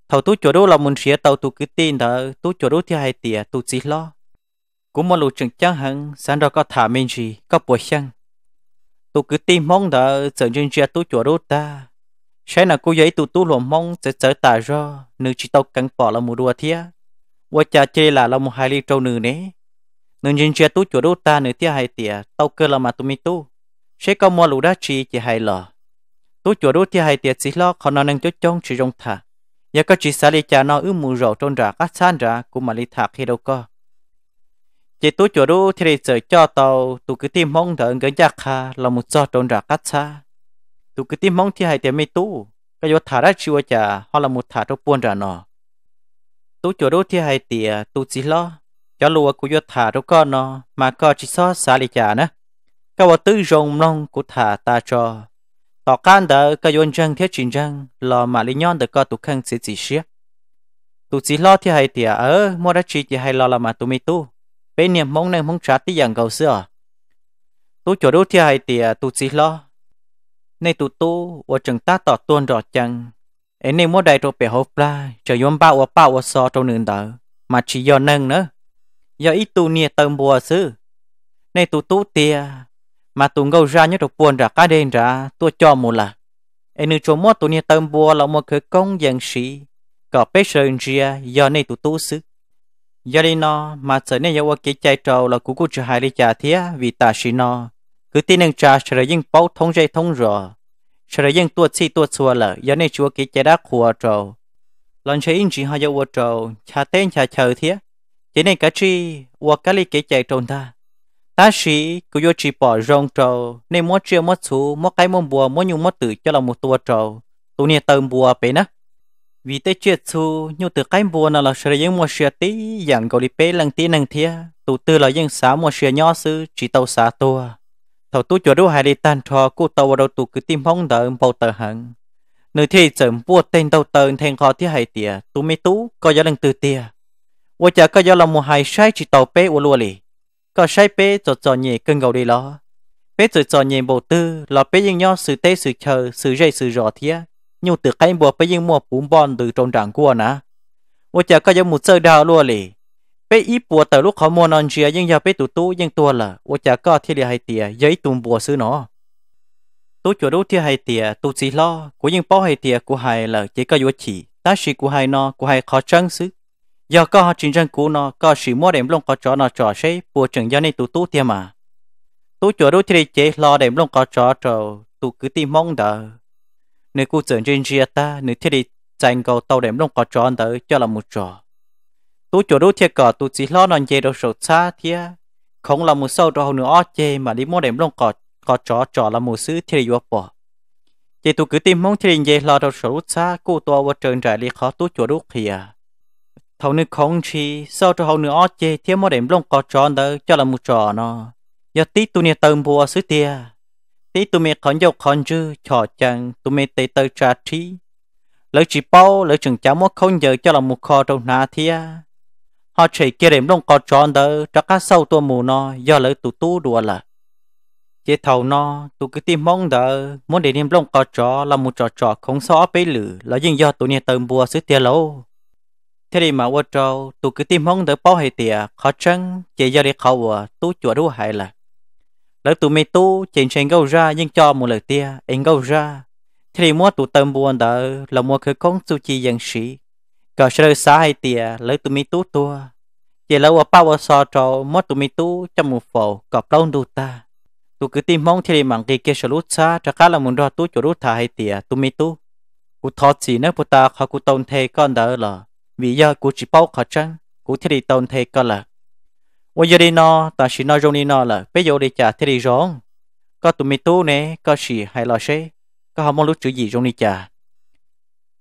thầu tu chùa đâu là muốn xía tàu tú cứ tin thở tu chùa đâu thì hai tiệt tú chỉ lo cũng một lúc chừng chẳng hẳn sáng đó có thả mình gì có buổi sáng tú cứ tin mong thở sợ chân chia tu chùa đâu ta sẽ là cô giấy tú tu lo mong sẽ trở tà do nữ chỉ tàu cắn bỏ là một đùa thia qua cha chê là là một hai ly trâu nữ nế nữ chân chia tu chùa đâu ta nữ thia hai tiệt tàu cơ là mà tụi mi tu sẽ có một lúc đó chi chỉ hai lọ tú chùa đu thì hay tiệt xí lo khó nó nâng cho chông chỉ rong thả giờ có chỉ xả lý cha nó ư mù rổ trôn ra các san ra của mà lý thả khi đâu có chỉ tú chùa đu thì để sợ cho tàu tú cứ tìm mong thở gần giác kha là một do trôn ra các xa tú cứ tìm mong thì hay tiệt mi tú cái vô thả ra chùa trả hoặc là một thả trong buôn ra nó tú chùa đu thì hay tiệt tú xí lo cho lùa của vô thả trong con nó mà có chỉ so xả lý cha nữa cái vô tư rồng nông của thả ta cho tỏ can đỡ cái yon chăng thiết chính chăng là mà lý nhon được có tu khăn sẽ chỉ xia tu chỉ lo thì hay tiệt ở mua đất chi thì hay lo là mà tu mi tu bên niệm mong nên mong trả tí dạng cầu xưa à. tu chỗ đó thì hay tiệt tu chỉ lo nên tu tu ở trường ta tỏ tuôn rõ chăng ấy nên mua đại rồi bể hộp ra chờ yon bao ở bao ở so trong nền đỡ mà chỉ do nâng nữa giờ ít tu nia tâm bùa sư nên tu tu tiệt mà tụng ngâu ra nhớ được buồn ra cá đen ra tôi cho một là em nữ chỗ mua tụi nhiên tâm bùa là một khởi công dân sĩ có bế sơn ria do này tụi tu sức do đây nó mà sợ nên yêu cái chạy trâu là cú cú chưa hại đi trả thía vì ta sĩ nó cứ tin rằng trả sợ nhưng báo thông dây thông rõ, rồi sợ nhưng tuột chi tuột xua là do này chúa cái chạy đá khua trâu lần chơi in chỉ hai yêu trâu cha tên cha chờ thía chỉ nên cả chi hoặc cái ly cái chạy trâu ta ta sĩ cứ vô chỉ bỏ rong trâu nên mỗi chia mỗi chú mỗi cái mỗi bùa mỗi nhung mỗi tử cho là một tua trâu tụi nè tâm bùa bé nè vì tới chia chú như từ cái bùa nào là sợi những mỗi sợi tí dạng gọi đi bé lăng tí lần thia tụi tư là những xã mỗi sợi nhỏ sư chỉ tàu xã tua thầu tu cho đủ hai đi tan trò cô tàu đầu tụ cứ tìm phong đỡ bầu tờ hận nơi thì chậm bùa tên tàu tờ thèn khó thì hay tiề tụi mi tú có gió lần từ tiề và chả có gió là một hai sai chỉ tàu bé u lùa lì có sai bé cho cho nhẹ cân gầu đi lo bé cho cho nhẹ bộ tư là bé nhưng nhau sự tế sự chờ sự dây sự rõ thía nhưng từ cái bộ bé nhưng mua bún bon từ trong tràng của nà ô chả có giống một sơ đào luôn lì bé ít bùa từ lúc họ mua non chia nhưng giờ bé tụ tú nhưng tua là ô chả có thiết địa hay tiề giấy tùm bùa xứ nó tú chùa đốt thiết hay tiề tu chỉ lo của những bao hay tiề của hai là chỉ có vô chỉ ta sĩ của hai nó của hai khó chăng xứ giờ có chính dân cũ nó có sự mua đem lông có chó nó chó sẽ bùa chừng gia này tụ tú tiêm mà tú chỗ đôi thì chế lo đem lông có chó trầu tụ cứ tìm mong đờ nếu cụ trưởng trên chia ta nếu thì dành cầu tàu đem lông có chó đỡ cho là một trò tú chỗ đôi thì cỏ tụ chỉ lo nó chế đồ sầu xa thia không là một sâu trò nữa ó chê mà đi mua đem lông có có chó chó là một sứ thì vô bỏ chỉ tụ cứ tìm mong thì chế lo đồ sầu xa cụ tua vào trường trại đi khó tú chùa đốt kìa thầu nữ không chi sau cho hậu nữ ót chê thiếu mô đệm lông cò tròn đỡ cho là một trò nó giờ tí tu nè tâm bùa sứ tia tí tu mẹ khẩn dầu khẩn dư trò chẳng tu mẹ tê tơ trà trí lời chỉ bao lời chừng cháu mô không giờ cho là một kho trong nà thia họ chỉ kia đệm lông cò tròn đó cho cá sau tua mù nó do lời tụ tu đùa là chế thầu nó tụi cứ tìm mong đỡ muốn để niềm lông cò trò là một trò trò không xóa bế lử là dừng do tụi nè tâm bùa sứ tia lâu thế thì mà vợ trâu tụ cứ tìm mong tới bao hay tiệt khó chăng chỉ giờ đi khâu vợ ờ, tú chùa đu hay là lỡ tụ mi tu chỉ trên gấu ra nhưng cho một lời tia anh gấu ra thế thì mua tụ tâm buồn đỡ là mua khởi công su chi dân sĩ cả sơ xa hay tiệt lỡ tụ mi tu tua chỉ lỡ vợ bao vợ so trâu mua tụ mi tu trong một phổ cọp lâu đủ ta tụ cứ tìm mong thế thì mảng kia kia sơ lút xa cho cá là muốn đo tu chùa đu thả hay tiệt tụ mi tu cụ thọ chỉ nữa bút ta khó cụ tông thề con đỡ là vì giờ cú chỉ bao khó chăng cú thì đi tồn thế cơ là ôi giờ đi nó ta chỉ nói rong đi nó là bây giờ đi trả thì đi rong có tụi mi tu nè có gì hay lo xe có họ muốn lúc chữ gì rong đi trả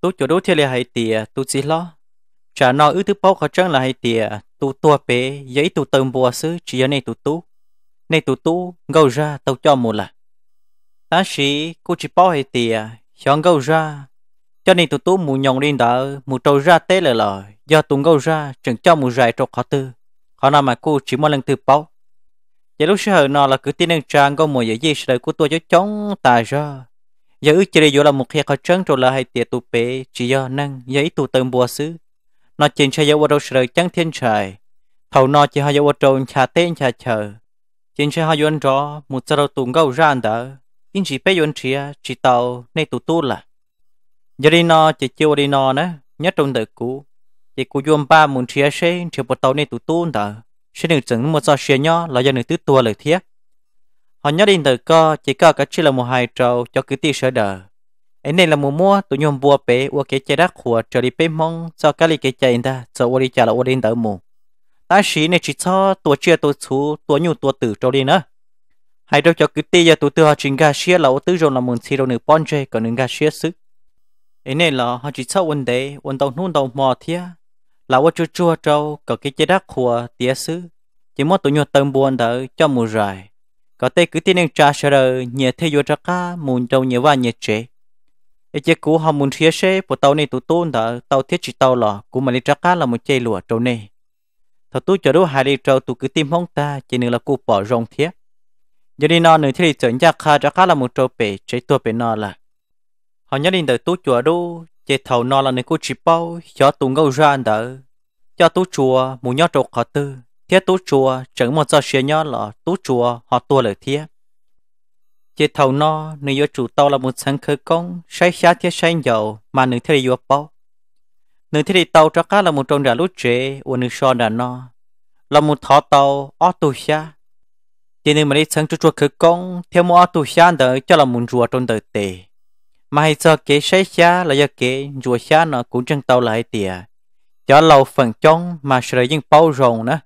tu chỗ đó thì là hay tiền tu chỉ lo trả nó ứ thứ bao khó chăng là hay tiề tu tua bé giấy tu tôm bùa sứ chỉ giờ này tu tu này tu tu gâu ra tao cho một là ta chỉ cú chỉ bao hay tiề chọn gâu ra cho nên tụi tôi mù nhồng đi đó mù trâu ra té lời lời do tụng gâu ra chẳng cho mù dài trâu khó tư họ nào mà cô chỉ một lần từ bao giờ lúc sơ nó là cứ tin đang trang gâu mùa giờ gì đời của tôi cho chống tài ra giờ ước chỉ là một khi khó trắng rồi là hai tiệt tụ bể chỉ do năng giấy tụ tầm bùa xứ nó chỉ cho giờ qua đâu sơ chẳng thiên trời thầu nó chỉ hai giờ qua trâu chả tên chả chờ chỉ cho hai giờ rõ một giờ tụng gâu ra đó in chỉ bé yon chỉ chỉ tàu nay tụ tu là giờ đi nọ chỉ chiêu đi nọ nữa nhớ trong đời cũ thì cú yếm ba muốn chia sẻ chia bớt tàu này tụt tuôn đó sẽ được chừng một giờ xe nhỏ là do người tứ tua lời thiết họ nhớ đến đời co chỉ có cả chỉ là một hai trâu cho cứ ti sở đờ. ấy nên là mùa mua tụi nhom bùa bé ua cái chơi đắt của trở đi bé mong cho cái li cái chơi ta cho ua đi trả là ua đến đầu mù ta chỉ nên chỉ cho tua chia tua chú tua nhu tua tử cho đi nữa hai đâu cho cứ ti giờ tụi tư họ chính gà xia là ua tứ rồi là muốn xí đâu nữa pon chơi còn nữa gà xia sức ấy nên là họ chỉ sợ vấn đề vấn đầu nút đầu mò thia là quá chua chua trâu có cái chế đắc của tiếc sứ chỉ mất tụi nhau tâm buồn đỡ cho mù rải có thể cứ tin nên trả sợ đời nhẹ thế vô ra cá mùn trâu nhẹ và nhẹ trễ ấy chế cũ họ muốn thia xe bộ tàu này tụi tôn đỡ tàu thiết chỉ tàu lò cũng mà đi ra cả là một chế lụa trâu này thật tôi cho đủ hai đi trâu tụi cứ tìm hông ta chỉ nên là cô bỏ rong thiết giờ đi nọ nữa thì chọn nhà cá ra cả là một trâu bể chế tua bể nọ là họ nhớ đến đời tu chùa đu chế thầu nó là nơi cô chỉ bao cho tu ngâu ra anh đỡ cho tu chùa mù nhớ trộn họ tư thế tu chùa chẳng một giờ xe nhớ là tu chùa họ tua lời thế. chế thầu nó nơi do chủ tàu là một sáng khơi công say xá thế say dầu mà nữ thiết do bao nữ thiết tàu cho cá là một trong đà lúa trẻ, của nữ so đàn nó là một thọ tàu ở tu xa chế nên mà đi sáng cho chùa khơi công theo một ở tu xa đỡ cho là một chùa trong đời tề mà hay cho cái xe xa là do cái rùa xa nó cũng chân tàu lại tìa cho lâu phần trong mà sợi dân bao rồng nữa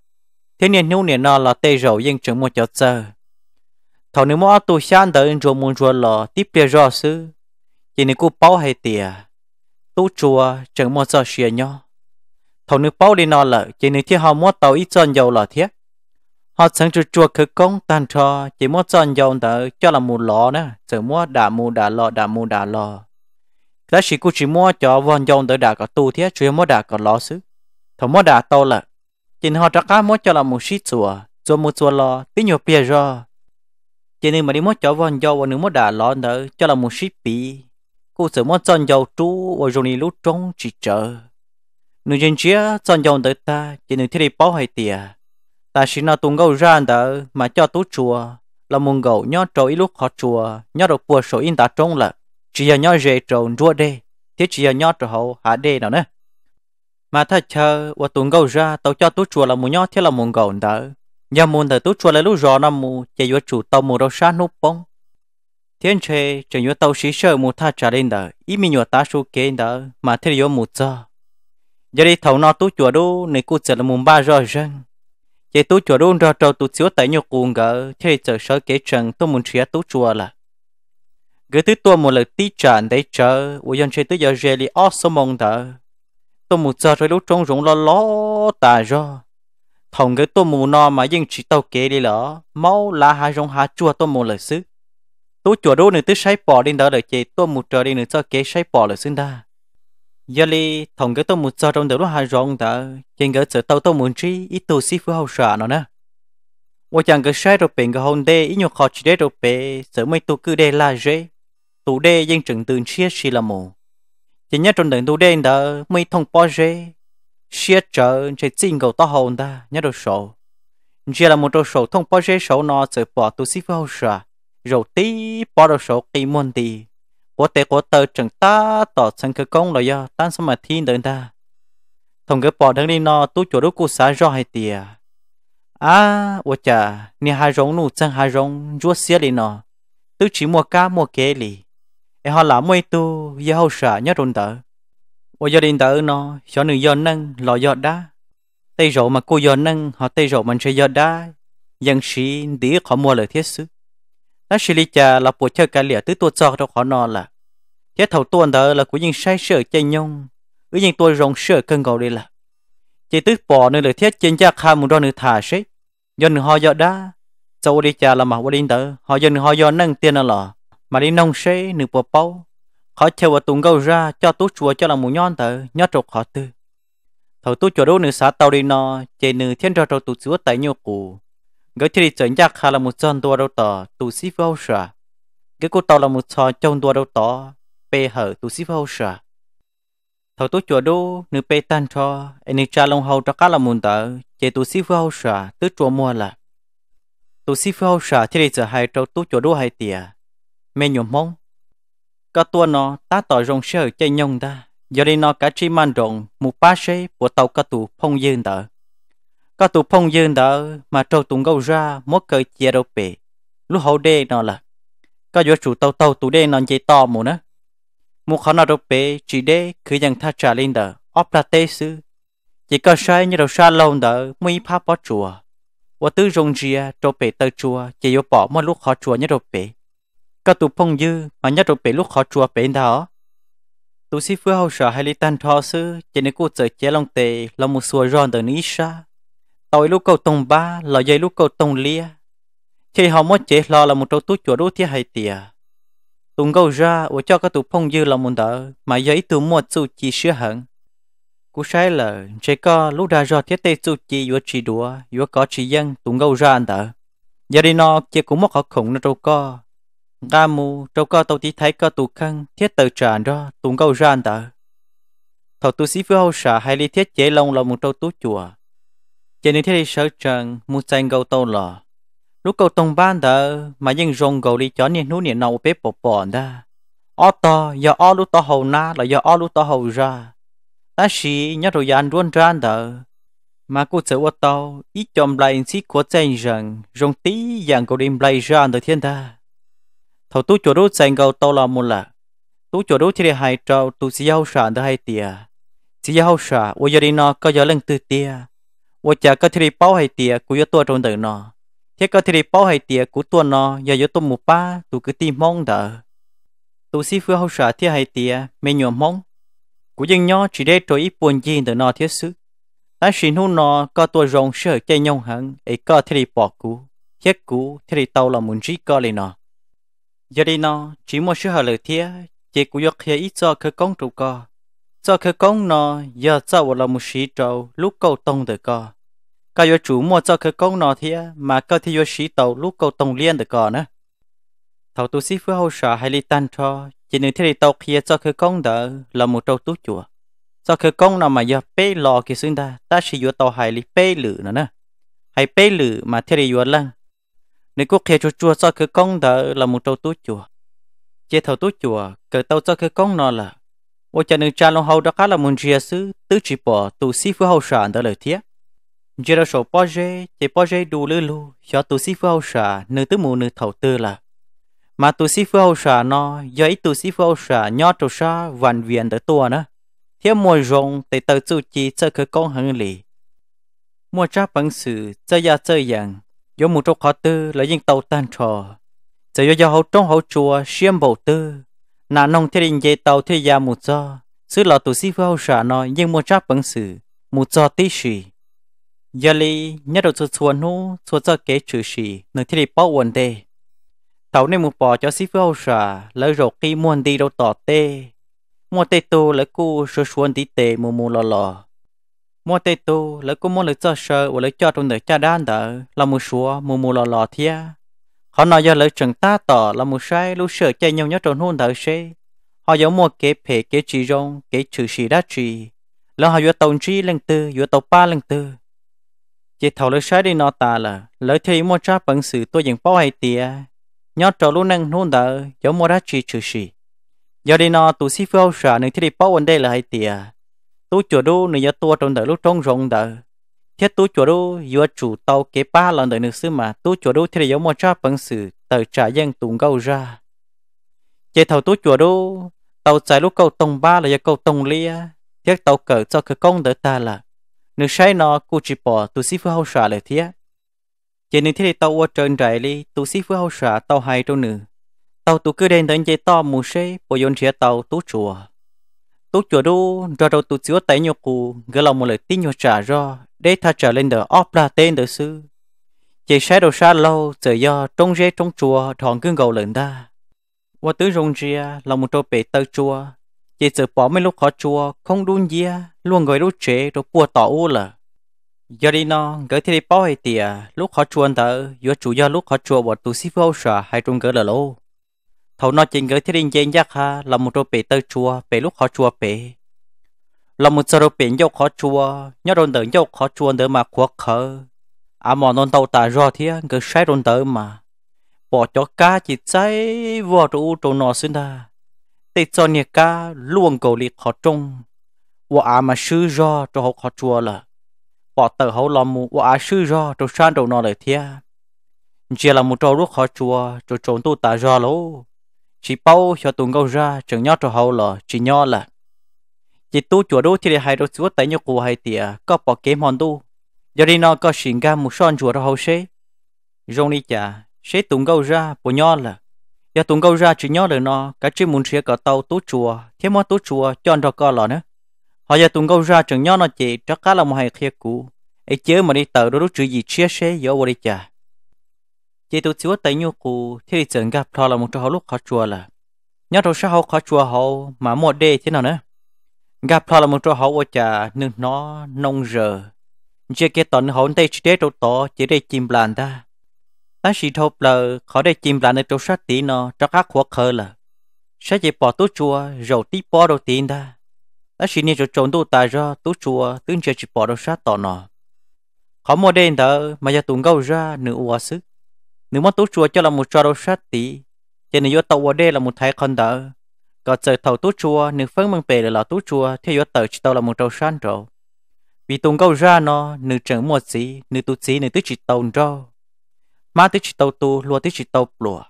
thế nên nhu nè nó là tê rầu dân trưởng một chỗ chờ thầu nếu mà tu xa đợi rùa muốn rùa lò tiếp bia rò sư chỉ nên cú bao hay tìa tu chùa trưởng một chỗ xìa nhau thầu nếu bao đi nó lợ chỉ nên thiết họ mua tàu ít chân dầu lò thiết họ sáng chụp chua cứ công tan cho chỉ muốn chọn dầu đó cho là mù lọ nè chỉ mua đả mù đả lọ đả mù đả lọ đó chỉ cũng chỉ mua cho vòn dầu đó đã có tu thiết chuyện mua đã có lọ xứ thằng mua đả to là chỉ họ chắc cá mua cho là mù xít chùa chùa mù chùa lọ tí nhiều bia rồi chỉ nên mà đi mua cho vòn dầu và nếu mua đả lọ đó cho là mù xít bì cô sử mua chọn dầu chú và rồi lúc trống chỉ chờ nếu dân chia chọn dầu tới ta chỉ nên thiết đi bao hay tiền ta chỉ nói tung gấu ra đó mà cho tú chùa là mùng gấu nhớ trâu lúc họ chùa nhớ được bùa sổ in ta trông là chỉ là nhớ dễ trâu rùa đê thế chỉ là nhớ trâu hậu hạ đê nào nè mà thật chờ và tung gấu ra tao cho tú chùa là mùng nhớ thế là mùng gấu đó nhà mùng thì tú chùa là lúc rõ năm mù chạy vô chủ tao mù đâu xa nút bông thiên chế chỉ nhớ tao xí sợ mù tha trả lên đó ý mình nhớ ta su kế đó mà thế là mù cho giờ đi thầu nó tú chùa đu này cụ sẽ là mùng ba rồi răng chế tú chùa luôn ra trâu tú xíu tại nhau cuồng gỡ chế chờ sợ kế trần tôi muốn chia tôi chùa là gửi thứ tôi một lời tí trần để chờ u dân chế tới giờ rề li ót số mong đỡ tôi muốn chờ rồi lúc trong rụng lo lo tà rồi thằng gửi tôi muốn no mà dân chỉ tàu kế đi lỡ máu là hai rong hà chùa tôi muốn lời xứ tôi chùa đô này tới say bỏ đi đó đợi chế tôi muốn chờ đi nữa cho kế say bỏ lời xứ đa giờ li thằng cái tôi muốn cho trong đầu nó hai rong ta trên cái sợ tao tao muốn chi ít tu sĩ phu hậu sợ nó nè và chẳng cái sai rồi bền cái hôn đê ít nhiều khó chỉ đê rồi bề sợ mấy tôi cứ đê là dễ tụ đê dân trưởng từ chia xì là mù chỉ nhớ trong đường tụ đê đó mấy thông po dễ xia trở chỉ xin cầu tao hôn ta nhớ đồ sổ chỉ là một đồ sổ thông po dễ sổ nó sợ bỏ tu sĩ phu hậu sợ rồi tí bỏ đồ sổ kỳ môn tì 我得我到整大到成个工了呀，但是没听得的。同个宝城里呢，都觉得故啥热还的啊！我家你还容怒，真还容弱些里呢，都只莫干莫给里，然后老妹都以后啥 nhất rồi đó. 我要领导呢，小女要能老要 đã. Tây rồi mà cô 要能，họ tây rồi mình sẽ 要 đã. Dân sĩ đi họ mua lời thiết sự nó xử lý cha là bộ chơi cả lìa tứ tua cho trong khó nó là thế thầu tuần đó là của những sai sợ chơi nhung ở những tôi rong sợ cân gầu đi là chỉ tứ bỏ nơi lời thiết trên cha khá muốn đo nơi thả xế dân họ do đá sau đi cha là mà qua đi tớ họ dân họ do nâng tiền là mà đi nông xế nửa bộ bao họ chờ vào tung gầu ra cho tú chùa cho là mù nhon tớ nhát trục họ tư thầu tú chùa đố nửa xã tàu đi nó chỉ nửa thiên trò trò tụ chúa tại nhiều cụ cái chỉ chọn nhạc khá là một chân đua đâu tỏ tu sĩ vô sợ cái cô tao là một trò trong đua đâu tỏ bề hở tu sĩ vô sợ thầu tu chùa đô nữ bề tan cho anh cha long hầu cho cá là một tờ chế tu sĩ vô sợ tứ chùa mua là tu sĩ vô sợ chỉ giờ hai trâu tu chùa đô hai tiề, mẹ nhổ mong cả tua nó ta tỏ rồng sợ chạy nhông ta giờ đi nó cả chi man rộng một ba xe của tàu cá tù phong dương tờ có tụ phong dương đó mà trâu tụng gâu ra mốt cờ chia đâu bể lúc hậu đê nó là có vô chủ tàu tàu tụ đê nó dây to mù nữa một khó nó đâu bể chỉ đê cứ dần tha trả lên đó ốp là tê sư chỉ có sai như đầu sa lâu đó mới phá bỏ chùa và tứ rong ria trâu bể tờ chùa chỉ vô bỏ mỗi lúc khó chùa như đâu bể có tụ phong dư mà nhất đâu bể lúc khó chùa bể đó tụ sĩ phước hậu sợ hay lý tan thọ sư chỉ nên cố chờ chế long tề là một xua ròn từ ní xa tàu lúc cầu tông ba là dây lúc cầu tông lia khi họ mất chế lo là một trâu tú chùa đu thiết hay tìa tùng gâu ra và cho các tụ phong dư là một đỡ mà giấy tụ mua chu chi sửa hận cú sai là chế co lúc ra do thiết tê chu chi vừa chỉ đùa vừa có chỉ dân tùng gâu ra anh đỡ giờ đi nó chia cũng mất khó khủng nó trâu co ga mu trâu co tàu tí thấy co tụ khăn thiết tự tràn ra tùng gâu ra anh đỡ thầu tu sĩ phía hậu xả hay lý thiết chế lông là một trâu tú chùa giờ nên thế sơ trần muốn sang gấu tàu lò lúc cầu tông ban đó mà dân rong gấu đi chó nên nú nên nấu bếp bột bò đó ở to giờ ở lúc to hầu na là giờ ở lúc to hầu ra ta chỉ nhớ rồi ăn luôn ra đó mà cô sợ ở tàu ít chọn lại chỉ của chân rằng rong tí dạng gấu đi lại ra được thiên ta thầu tú chỗ đó sang gấu tàu là một là tú chỗ đốt thì hai trâu tú sẽ giàu sản được hai tia chỉ giàu sản ô giờ đi nó có giờ lên từ tia 我家个体里包海地，古有多种的呢。thế có thể bảo hay tiệt của tuần nó giờ giờ tôi một ba tôi cứ tìm mong tôi xí phương hậu sợ thế hay tiệt mình nhổ mong của dân nhỏ chỉ để tôi buồn gì từ nó thiết sự ta xin hôn nó có tôi rong chơi nhau hẳn ấy có thể bỏ cú thiết cú thể tàu là muốn gì có lên nó giờ đi chỉ một sự hợp lời thiết chỉ của kia cho công trụ co cho công nó giờ cho là một sĩ trâu lúc cầu tông được co cái yo chủ mua cho cái công nọ thì mà cái thì yo sĩ tàu lúc cầu tổng liên được còn nữa thầu tu sĩ phước hậu sợ hay li tan cho chỉ nên thế tàu kia cho cái công đỡ là một trâu tú chùa cho cái công nọ mà giờ bê lò kia xin ta ta chỉ yo tàu hay li bê lử nữa nè hay bê lử mà thế yo lăng nếu quốc kia cho chùa cho cái công đỡ là một trâu tú chùa chế thầu tú chùa cái tàu cho cái công nọ là ô cha nữ cha long hậu đó khá là muốn chia sứ tứ chỉ bỏ tu sĩ phước hậu sợ đỡ lời thiết giờ là số poje chỉ poje đủ lư lu cho tu sĩ phu sa nữ tứ mù nữ thầu tư là mà tu sĩ phu sa nó giờ ít tu sĩ phu sa nhỏ trâu sa vạn viện tới tua nữa thế mùa rong thì tới chủ chi chơi cái con hưng lì mùa cha bằng sự chơi ya chơi yang do một chút khó tư là những tàu tan trò giờ do do hậu trong hậu chùa xiêm bầu tư nà nông thiên đình dây tàu thiên gia mù cho sư lò tu sĩ phu sa nó nhưng mùa cha bằng sự mù cho tí sĩ giờ li nhất đầu số số nu số cho kế chữ sĩ nửa thiết bị bảo quần đề tàu này một bỏ cho sĩ phu sa lấy rồi khi muôn đi đâu tỏ tê mua tê tu lấy cu số xuân đi tê mù mù lò lò mua tê tu lấy cu mua lỡ cho sơ và lấy cho trong nửa cha đan đỡ là mù xúa mù mù lò lò thia họ nói giờ lấy chẳng ta tỏ là mù sai lúc sợ chạy nhau nhất trong hôn đỡ sê họ giống mua kế phê kế chỉ rong kế chữ sĩ đã trì lỡ họ vừa tàu chi lần tư vừa tàu ba lần tư chỉ thầu lưỡi sai đi nọ ta là lưỡi thì mua cha bằng sự tôi dừng bao hay tìa nhớ trò luôn năng nôn đỡ giấu mua ra chi chửi sĩ giờ đi nọ tụ sĩ phiêu sợ nên thì đi bao vấn đề là hay tìa tôi chùa đu nên giờ tôi trong đời lúc trong rộng đỡ thiết tôi chùa đu vừa chủ tàu kế ba lần đời nước xứ mà tôi chùa đu thì giống giấu cha bằng sự tờ trả dân tùng gâu ra chỉ thầu tôi chùa đu tàu chạy lúc cầu tông ba là giờ cầu tông lia thiết tàu cỡ cho cái công đỡ ta là nếu sai nó cô chỉ bỏ tu sĩ phu hậu xóa lại thế chỉ nên thế tao ở trên trại đi tu sĩ phu hậu xóa tao hay đâu nữa tao tu cứ đến đến chơi to mù xe bỏ yon chia tao tu chùa tu chùa đu do đầu tu chữa tay nhau cụ gỡ lòng một lời tin nhau trả do để tha trở lên đỡ óp là tên đỡ sư chỉ sai đầu xa lâu giờ do trong rễ trong chùa thọn cương gầu lên ta và tứ rong ria là một trâu bể tơ chùa chỉ sợ bỏ mấy lúc khó chua không đun dìa luôn người lúc chế rồi bùa tỏ u là giờ đi nó gửi thì bỏ hay tiề lúc khó chua tớ do chủ do lúc khó chua bọn tu sĩ vô sợ hay trung gỡ là lâu thầu nó chỉ gửi thì đi chơi giác ha là một đôi bể tơ chua bể lúc khó chua bể là một sơ đôi bể dâu khó chua nhớ đồn tớ dâu khó chua tớ mà khó khờ à mò non tàu tà do thì gửi sai đồn tớ mà bỏ cho cá chỉ say vào trụ trụ nọ xin ta để cho nhà cá luôn cầu lì khó trung và à mà sư do cho họ khó chua là bỏ tờ họ làm mu và à sư do cho sang đầu nó lại thia chỉ là một trò lúc khó chua cho trốn tu tà do lỗ chỉ bao cho tuần gâu ra chẳng nhớ cho họ là chỉ nhớ là chỉ tu chùa đô thì hai đô chúa tại nhau của hai tìa có bỏ kế mòn tu giờ đi nó có xin ga một xoan chùa cho hậu xế rong đi chả xế tuần gâu ra bỏ nhớ là giờ tụng câu ra chỉ nhớ được nó cái chỉ muốn chia cả tàu tú chùa thế mà tú chùa cho anh co lọ nữa họ giờ tụng câu ra chẳng nhớ nó chỉ chắc cá là một hai kia cũ ấy chớ mà đi tàu đó lúc chữ gì chia sẻ giữa vô đi chả chỉ tụ chúa tay nhau cũ thế thì chừng gặp thọ là một trong lúc khó chùa là nhớ đâu sao khó chùa hậu mà một đê thế nào nữa gặp thọ là một trong hậu chả nương nó nông rờ chỉ cái tuần hậu tay chỉ để đâu to chỉ để chim làn ta ta sĩ thộp lờ khó để chìm lại nơi trâu sát tí nó cho các khó khờ lờ sẽ chỉ bỏ tú chùa rồi tí bỏ đầu tiên ta ta sĩ nên cho trốn tu tài ra tú chùa tướng chưa chỉ bỏ đầu sát tỏ nó khó mua đen thở mà giờ tụng gâu ra nửa hòa sức nửa mất tú chùa cho là một trò đầu sát tí cho nên vô tàu hòa đen là một thái con đỡ có trời thầu tú chùa nửa phấn mang về là tú chùa theo vô tàu chỉ tàu là một trâu san rồi vì tụng gâu ra nó nửa trưởng một gì nửa tu sĩ nửa tứ chỉ tàu rồi má tí chỉ tàu tu lúa tí chỉ tàu lúa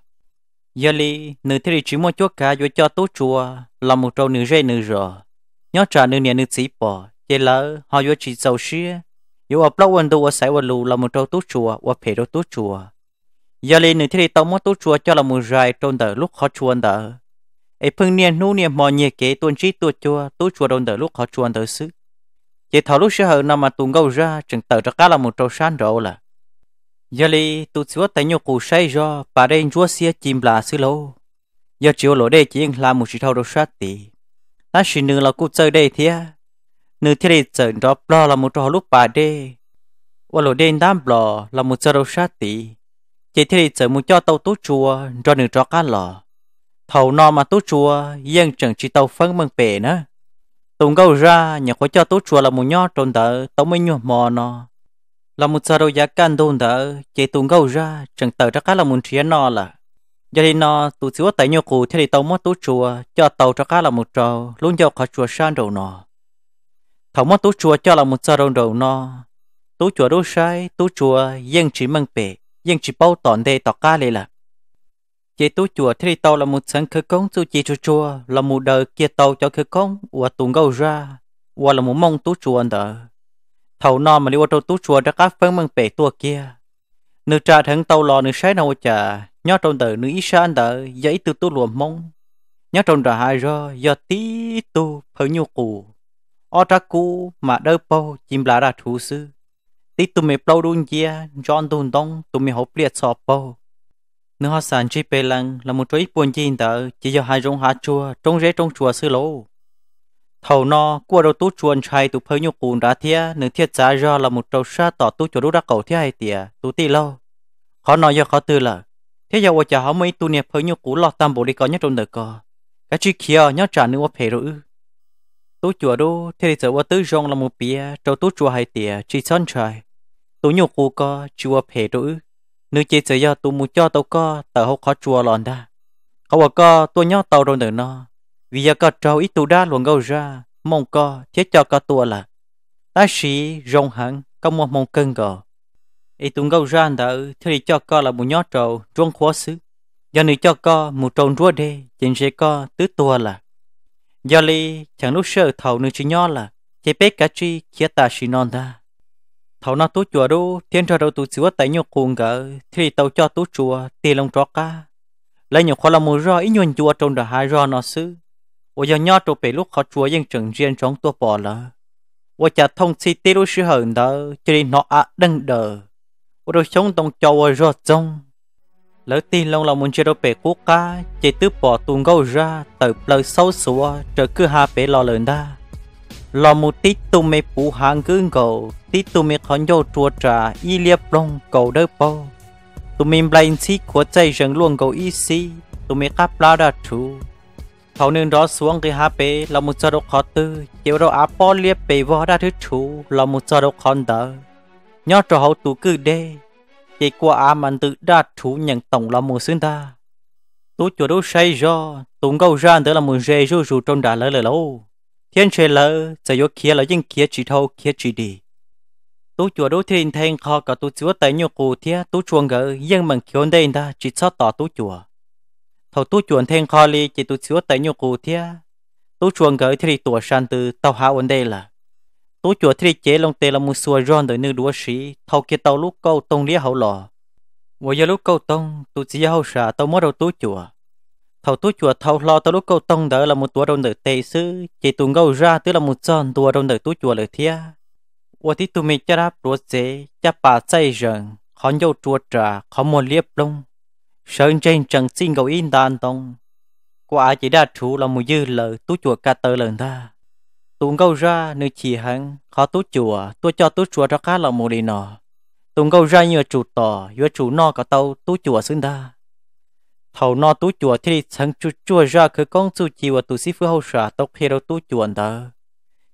giờ li nữ thế thì chỉ mua chúa cá vô cho tú chùa là một trâu nữ dây nữ rờ nhớ trả nữ nè nữ chỉ bỏ vậy lỡ họ vô chỉ giàu xia yêu ở lâu quần đồ ở sài quần lù là một trâu tú chùa và phê đồ tú chùa giờ li nữ thế thì tàu mua tú chùa cho là một dài trôn đỡ lúc họ chuồn đỡ ấy phương niên nu niên mò nhẹ kế tuân trí tu chùa tú chùa đồn đỡ lúc họ chuồn đỡ xứ chỉ thảo lúc sẽ hở nằm mà tuần gâu ra chừng tờ cho cá là một trâu san rồi là giờ li tụ chúa tay nhau cụ say do bà đây chúa xia chim là sư lô giờ chiều lỗ đây chỉ là một sự thâu đồ sát tỷ ta chỉ nương là cụ chơi đây thế nương thế đây chơi đó lo là một trò lúc bà đây và lỗ đây đam lo là một trò đồ sát tỷ chỉ thế đây chơi một cho tàu tú chùa cho nương cho cá lò thầu no mà tú chùa yên chẳng chỉ tàu phân mừng bể nữa tùng câu ra nhà có cho tú chùa là một nho trộn tớ tao mới nhuộm mò nó là một sao giá can đồn đỡ chế tung gâu ra chẳng tờ ra cá là muốn chia nó là giờ thì nó tụ xíu tại nhau cụ theo thì tàu mất tú chùa cho tàu cho cá là một trò luôn cho khỏi chùa san đầu nó thầu mất tú chùa cho là một sao đầu đầu nó tú chùa đô sai tú chùa dân chỉ mang bể dân chỉ bao tòn đề tọt ca lì là chế tú chùa theo thì tàu là một sân khơi công tu chỉ chùa chùa là một đời kia tàu cho khơi công và tung gâu ra và là một mong tú chùa đỡ thầu non mà đi qua tô tú chùa đã các phân măng bể tua kia nữ trà thằng tàu lò nữ sấy nào chả nhớ trong tờ nữ ý san tờ giấy từ tu luồng mông nhớ trong trà hai rồi do tí tu phơi nhu cù o trà cũ mà đỡ bao chim lá ra thú sư tí tu mẹ bao đun chia John đun tông tu mẹ hộp liệt sọp bao nữ hoa sản chi pê lăng là một chuỗi buồn chi tờ chỉ do hai rong há chùa trong rễ trong chùa sư lô thầu no qua đầu tú chuồn chai tú phơi nhu cùn đã thia nửa thiệt giá do là một trâu sa tỏ tú chỗ đu đã cầu thia hay tiề, tú tì lâu khó nói do khó tư là thế giờ cha họ mấy tu niệm phơi nhu cũ lọt tam bộ đi có nhất trong đời có cái chi kia nhớ trả nữa phê rồi tú chùa đu thế thì giờ qua tứ rong là một bia trâu tú chùa hay tiề chỉ son chai tú nhu cũ có chùa phê rồi nửa chỉ giờ do tu mu cho tàu có tờ hậu khó chùa lòn đa có bà có tôi nhớ tàu rồi nữa nó vì giờ có trâu ít tù đa luận gâu ra mong co thiết cho có tua là ta sĩ rong hẳn có một mong cân gò ít tù gâu ra đỡ thì cho co là một nhó trâu trốn khó xứ do này cho co một trâu rúa đê chính sẽ co tứ tua là do li chẳng lúc sợ thầu nữ chỉ nhó là chỉ bé cá chi kia ta sĩ non ta thầu nó tú chùa đu thiên cho đầu tú chùa tại nhau cùng gỡ thì tàu cho tú chùa tiền lòng trọ ca lấy nhiều khó là mua roi ít nhuận chùa trong đời hai roi nó xứ 我要 nhau chỗ bị lúc khó chúa nhưng chẳng riêng trong tôi bỏ là tôi chả thông si tí lúc sư hờn đó cho nên nó ạ đừng đờ tôi sống tông cho tôi rõ trong lỡ tin lòng lòng muốn chơi đâu bị quốc ca chỉ tứ bỏ tuôn gâu ra từ lời sâu xúa trở cứ hà bể lo lớn đa lo một tí tu mê phụ hàng cứ cầu tí tu mê khó nhau chùa trà y liệp long cầu đỡ bao tụi mình blain si của chạy rừng luôn cầu y si tụi mình cắp lao thầu nương đó xuống cái HP là một giờ đâu khó tư chiều áp Apple liệp bề vò ra thứ chú là một giờ đâu khó đỡ nhớ cho hậu tú cư đê chỉ qua ám anh tự đa chú nhận tổng là một xương ta tú chùa đó say do tụng câu ra tới là một dê rú rú trong đà lỡ lỡ lâu thiên trời lỡ sẽ vô kia là dân kia chỉ thâu kia chỉ đi tú chùa đó thiên thanh khó cả tú chúa tại nhiều cụ thia tú chuông gỡ dân bằng kiều đây ta chỉ sót tỏ tú chùa thầu tu chuẩn thêm kho li chỉ tu sửa tới nhiều cụ thia tu chuẩn gửi thì tuổi san từ tàu hạ ổn đây là tu chùa thì chế long tê là một xua ron đời nữ đua sĩ thầu kia tàu lúc câu tông lia hậu lò vừa giờ lúc câu tông tu chỉ hậu xả tàu mất đầu tu chùa thầu tu chùa thầu lo tàu lúc câu tông đó là một tua đầu đời tây sư chỉ tu ngâu ra tức là một tròn tua đầu đời tu chùa lời thia vừa tu mi chả đáp chế chả bà say rừng khó nhau chùa trà khó mua liếp đông sơn trên trần xin cầu yên đàn tông quả chỉ đa chủ là một dư lợi tu chùa cả tờ lần ta tụng câu ra nơi chỉ hắn khó tu chùa tôi cho tu chùa cho khá là một đi nọ tụng câu ra như chủ tỏ như chủ no cả tàu tu chùa xưng ta thầu no tu chùa thì thằng chú chùa ra cứ công chú chỉ và tú sĩ phước hậu xả tốc khi đâu tú chùa ta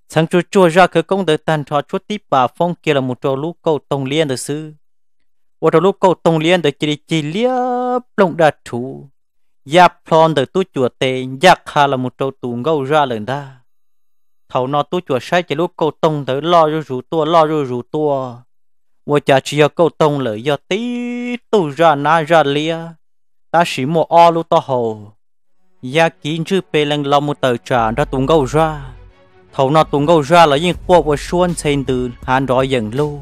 thằng chú chùa ra cứ công đời tàn cho chút tiếp bà phong kia là một trò lũ câu tông liên đời sư 我这路沟东连的这里几列弄得出，也 plan 的都觉得也看了木头都搞热了的。thầu nó tu chùa sai chỉ lúc câu tông tới lo rú rú tua lo rú rú tua wo cha chỉ cho câu tông lợi do tí tu ra na ra lia ta chỉ mua o lu to hồ ya kín chữ pe lăng lo mu tờ trà ra tung gâu ra thầu nó tung gâu ra là những cuộc của xuân sen từ hàn rõ dần lưu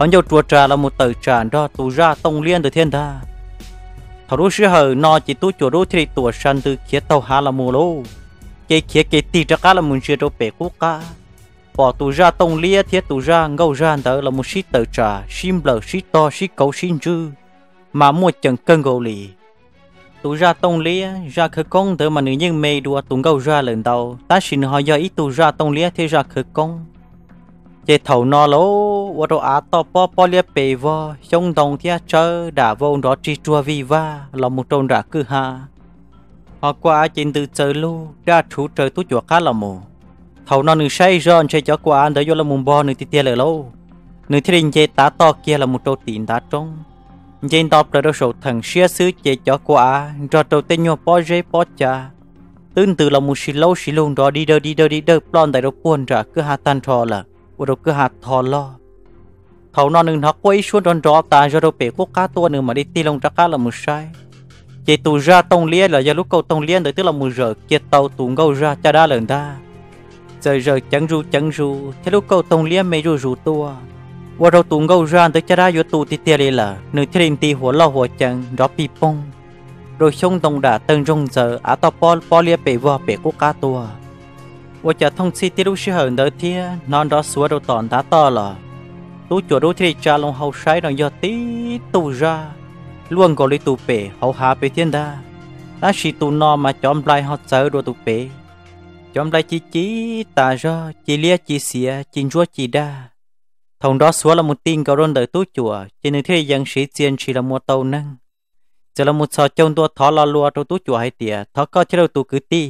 hắn nhau chùa trà là một tờ tràn đó tù ra tông liên từ thiên ta thảo lúc xưa hờ nó chỉ tu chùa đô thì tùa săn từ khía tàu hà là mù lô cái khía cái tì trà cá là muốn chia đâu bể quốc cá bỏ tù ra tông lia thiết tù ra ngâu ra tờ là một xí tờ trà sim lờ xí to xí cấu xí chư mà mua chẳng cân gầu lì tù ra tông lia ra khờ công tờ mà nữ nhân mê đùa tù ngâu ra lần đầu ta xin họ do ít tù ra tông lia thế ra khờ công chế thầu nó lố ô đồ á to po po lia bề vo trong đồng thia chơ đã vô đó chi chua vi va là một trôn đã cứ ha họ qua trên từ chờ lu ra chủ trời tu chùa khá là mù thầu nó nửa say rồi chơi cho qua để vô là mùng bo nửa tia lời lâu nửa thiên chế tá to kia là một trâu tiền tá trống trên top rồi đó sổ thằng xia sứ chế cho qua rồi trâu tên nhau po dây po cha tương tự là một xì lâu xì luôn đó đi đâu đi đâu đi đâu plon tại đâu buồn ra cứ hà tan trò là ว่าเราก็หาทอลอเขานอนหนึ่งนักว่าอีชวนรอนรอตาจะเราเปกวกาตัวหนึ่งมาได้ตีลงจักรละมือใช้เจตูราตรงเลี้ยนแล้วยาลูกเกาตรงเลี้ยนโดยที่ละมือเจอเกียเตาตุงเการาจะได้เลยได้เจอเจอจังรูจังรูทะลูกเกาตรงเลี้ยนไม่รู้รู้ตัวว่าเราตุงเการาโดยจะได้ยตูติเตียเลยล่ะหนึ่งที่รินตีหัวล่อหัวจังรอปีปงโดยชงตรงด่าตึงจงเจออาตอปอลปอเลียเปว่าเปกวกาตัวว่าจะท่องซีติรู้ชื่อเหินเดอเทียนอนรอสัวเราตอนตาต่อหรอตู้จัวรู้ที่จะลงเฮาใช้ดองยอตีตูราล่วงกอลิตูเป๋เฮาหาไปเทียนดาน้าชีตูนอมาจอมปลายเฮาเจอรัวตูเป๋จอมปลายจีจีตาจอจีเลียจีเสียจีจัวจีดาทองรอสัวละมุติงก็รอนเดอตู้จัวจีนึงที่ยังสีเจียนชีละมัวเตานั่งจะละมุดสอจงตัวทอละลัวตัวตู้จัวให้เตียทอก็เชื่อตัวกือตี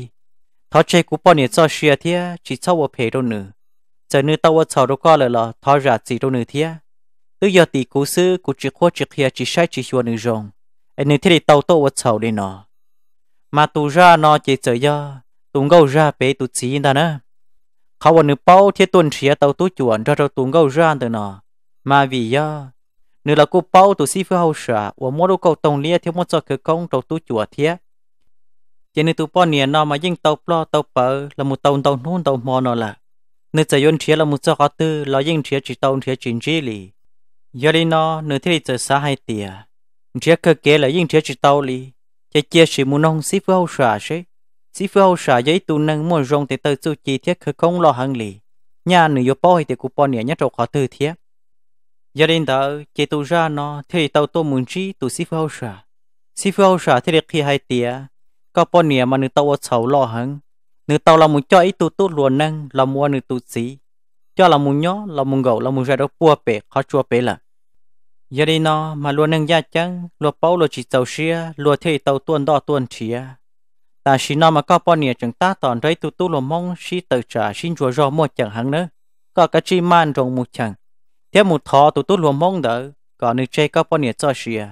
thọ chơi cú bao nhiêu cho xia thia chỉ cho vợ phê đâu nữa giờ nữ tao vợ chồng đâu có lời là thọ ra chỉ đâu nữa thia tự giờ tỷ cú sư cú chỉ khoa chỉ kia chỉ sai chỉ xua nữ rồng anh nữ thì tao tao vợ chồng đi nọ mà tu ra nọ chỉ giờ giờ tụ gâu ra bé tụ chỉ ta nữa เขาวันนึกเป้าเทียตุนเชียเตาตู้จวนเราเราตุงเก้าร้านเตนอมาวียานึกเรากูเป้าตุซีฟื้นเฮาเสียว่ามัวดูเก่าตรงเลียเทียมัวจะคือกงเราตู้จวนเทีย chỉ nên tụ bỏ nhiêu nó mà dính tàu lo tàu bờ là một tàu tàu nôn tàu mò nó là nên sẽ yun chia là một số khó tư là dính chia chỉ tàu chia chính trị lì giờ đi nó nửa thế thì sẽ hai tia chia cơ kế là dính chia chỉ tàu lì chỉ chia chỉ muốn nông sĩ phu hậu xả chứ xí phơi hậu xả giấy tụ năng mua rong thì tự su chi thiết khởi không lo hàng lì nhà nửa yo bỏ thì cụ bỏ nhiêu nhất trâu khó tư thiết giờ đến đó chỉ tụ ra nó thì tàu tôi muốn chỉ tụ sĩ phu hậu xả xí phơi hậu xả thì được khi hai tia ก็ปนเนี่ยมันนึกตัวเฉาหล่อหังนึกตัวเรามุนจ่อยตูตูลวนนั่งเรามัวนึกตูสีจ่อเรามุนย่อเรามุนเก่าเรามุนใช้ดอกปัวเปะเขาชัวเปะละยาดีนอมาลวนนั่งยาจังลวเป้าลวจีเจ้าเชียลวเทเต้าต้วนดอต้วนเชียแต่ชีนอมาก็ปนเนี่ยจังตาตอนไรตูตูลวมองชีเตจ่าชินชัวรอมัวจังหังเนอะก็กระชีมันตรงมุจังเที่ยมุทอตูตูลวมองเด้อก่อนนึกใจก็ปนเนี่ยเจ้าเชีย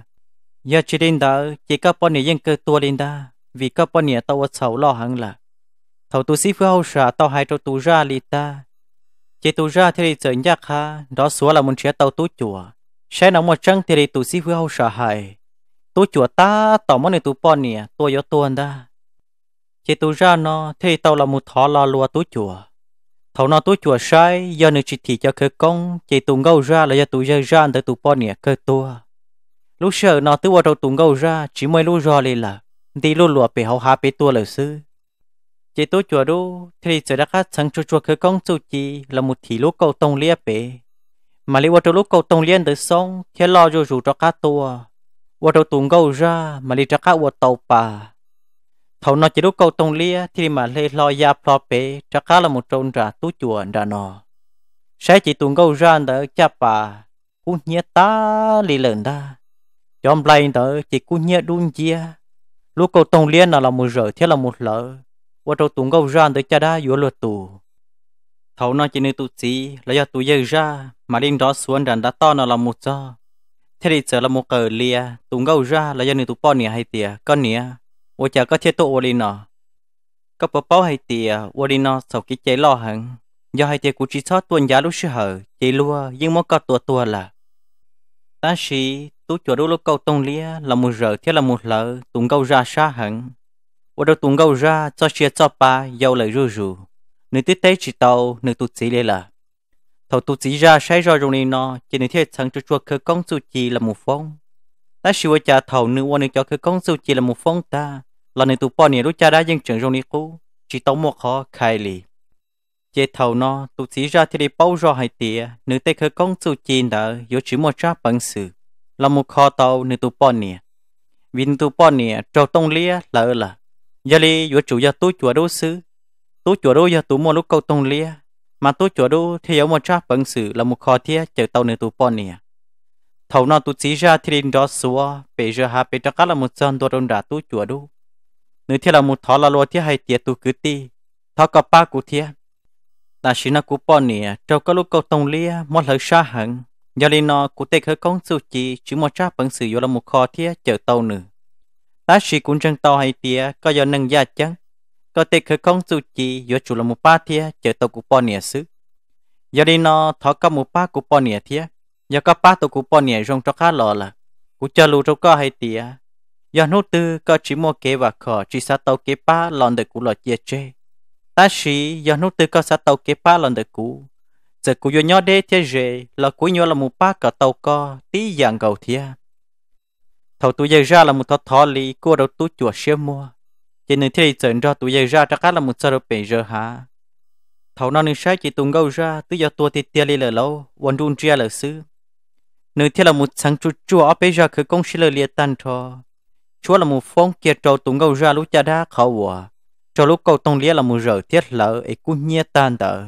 ยาจีดินเด้อจีก็ปนเนี่ยยังเกิดตัวดินด้า vì các bọn nhẹ tao xấu lo hẳn là thầu tu sĩ phương hậu sợ tao hai trâu tu ra li ta chỉ tu ra thì trở nhạc ha đó số là muốn chế tao tu chùa sẽ nóng một trăng thì tu sĩ phương hậu sợ hại tu chùa ta tao món này tu bọn nhẹ tôi yếu anh ta chế tu ra nó thì tao là một thọ lo lúa tu chùa thầu nó tu chùa sai do nữ chỉ thị cho cơ công chế tu ngâu ra là do tu ra ra tới tu bọn nhẹ cơ tua lúc sợ nó tu vào đầu tu ngâu ra chỉ mới lúc rõ lên là đi lùa lụa bị hậu hạ bị tua lời sư chỉ tôi chùa đô thầy giờ đã khác chẳng chùa chùa khởi công chủ chi là một thị lúa cầu tông lia bể mà lý vào chỗ lúa cầu tông liên tới sông thế lo rồi rủ cho cá tua vào đầu tuồng gâu ra mà lý cho cá vào tàu bà thầu nó chỉ lúa cầu tông lia thì mà lê lo ya lo bể cho cá là một trôn ra tú chùa ra nọ sẽ chỉ tuồng gâu ra đỡ cha bà cũng nhớ ta lì lần ta chom lại đỡ chỉ cũng nhớ đun chia lúc cầu tông liên là một rỡ thiết là một lỡ qua trâu tụng gấu ra tới cha đá vừa luật tù thấu nó chỉ nên tụ chỉ là do tụ dây ra mà liên đó xuống đàn đã to là một do thế thì trở là một cờ lia tụng gấu ra là do nên tụ po nè hay tiề con nè ô chờ có thiết tụ ô liên nó có bó hay tiề ô liên nó sau khi chế lo hẳn do hay tiề của chỉ sót tuần giá lúc sư hở chế lua nhưng mà có tua tua là ta sĩ tú chỗ đó lúc câu tông lia là một giờ thiết là một lỡ tụng câu ra xa hẳn và đầu tụng câu ra cho chia cho ba giàu lời rù rù nếu tiếp tế chỉ tàu nếu tụt sĩ lê là thầu tụt sĩ ra sai rồi rồi nó chỉ nếu thiết thằng chú chuột khơi công su chi là một phong ta siêu cha thầu nếu quan cho khơi công su chi là một phong ta là nếu tụt bỏ nè lúc cha đã dân trưởng rồi nè cũ chỉ tàu một khó khai lì chế thầu nó tụt sĩ ra thì đi bao rồi hay tìa nếu tay khơi công su chi nợ yếu chỉ một trá bằng sự là một kho tàu nên tụ bọn nè vin tụ bọn nè trâu tông lia là ơ là giờ li vừa chủ giờ tú chùa đô sứ, tú chùa đô giờ tú mua lúc câu tông lia mà tú chùa đô thì giống một tráp bằng sự là một kho thia chở tàu nên tụ bọn nè thầu nó tụ chỉ ra thì đến đó xua bây giờ hà bây giờ cả là một dân đồ đông đá tú chùa đô nếu thì là một thọ là lo thì hay tiệt tụ cứ ti thọ có ba cụ thia ta chỉ nó cụ bọn nè trâu có lúc câu tông lia một lời xa hẳn nhờ lên nó cụ thể khởi công sự chỉ chỉ một tráp bằng sử dụng là một kho thiết chở tàu nữa ta sĩ cũng chân to hay tía có do nâng gia chăng có thể khởi công sự chỉ do chủ là một ba thiết chở tàu của bọn nhẹ xứ giờ đi nó thọ có một ba của bọn nhẹ thiết giờ có ba tàu của bọn nhẹ rong cho khá lò là cụ chờ lù cho có hay tía giờ nô tư có chỉ mua kế và khờ chỉ sát tàu kế ba lòn được của lò chia chê ta sĩ giờ nô tư có sát tàu kế ba lòn được của giờ cô yo nhỏ đê thế rể là cú nhỏ là một ba cả tàu co tí dạng gầu thia thầu tôi dây ra là một thọ thọ lì cô đầu tôi chùa xe mua chỉ nên thế giờ ra tôi dây ra chắc là một giờ bể giờ hả thầu nó nên sai chỉ tung gâu ra tụi giờ tôi thì tiệt lì lờ lâu vẫn luôn chia lờ xứ nên thế là một sáng chuột chùa ở bây giờ cứ công xí lờ liệt tan thọ chúa là một phong kia trâu tung gâu ra lúc cha đã khẩu hòa cho lúc câu tông lia là một giờ thiết lỡ ấy cũng nhẹ tan tờ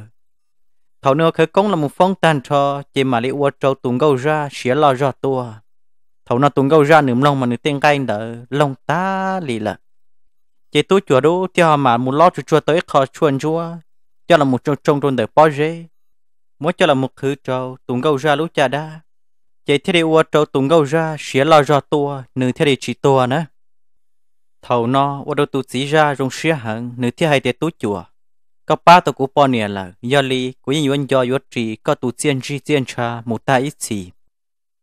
thầu nữa khởi công là một phong tàn cho chỉ mà liệu uất trâu tung gâu ra xía lo cho tua thầu nó tung gâu ra nửa lông mà nửa tiếng cay đỡ lông ta lì lợ chỉ tu chùa đủ cho mà muốn lo chùa tới khó chuồn chùa cho là một trong trong trong đời bao dễ muốn cho là một thứ trâu tung gâu ra lũ cha đa chỉ thế đi uất trâu tung gâu ra xía lo cho tua nửa thế đi chỉ tua nữa thầu nó uất đâu tu chỉ ra rong xía hẳn nửa thế hay để tu chùa có ba tổ cụ bò nè là giờ li của những anh do yuột trì có tụ tiên chi tiên cha một ta ít gì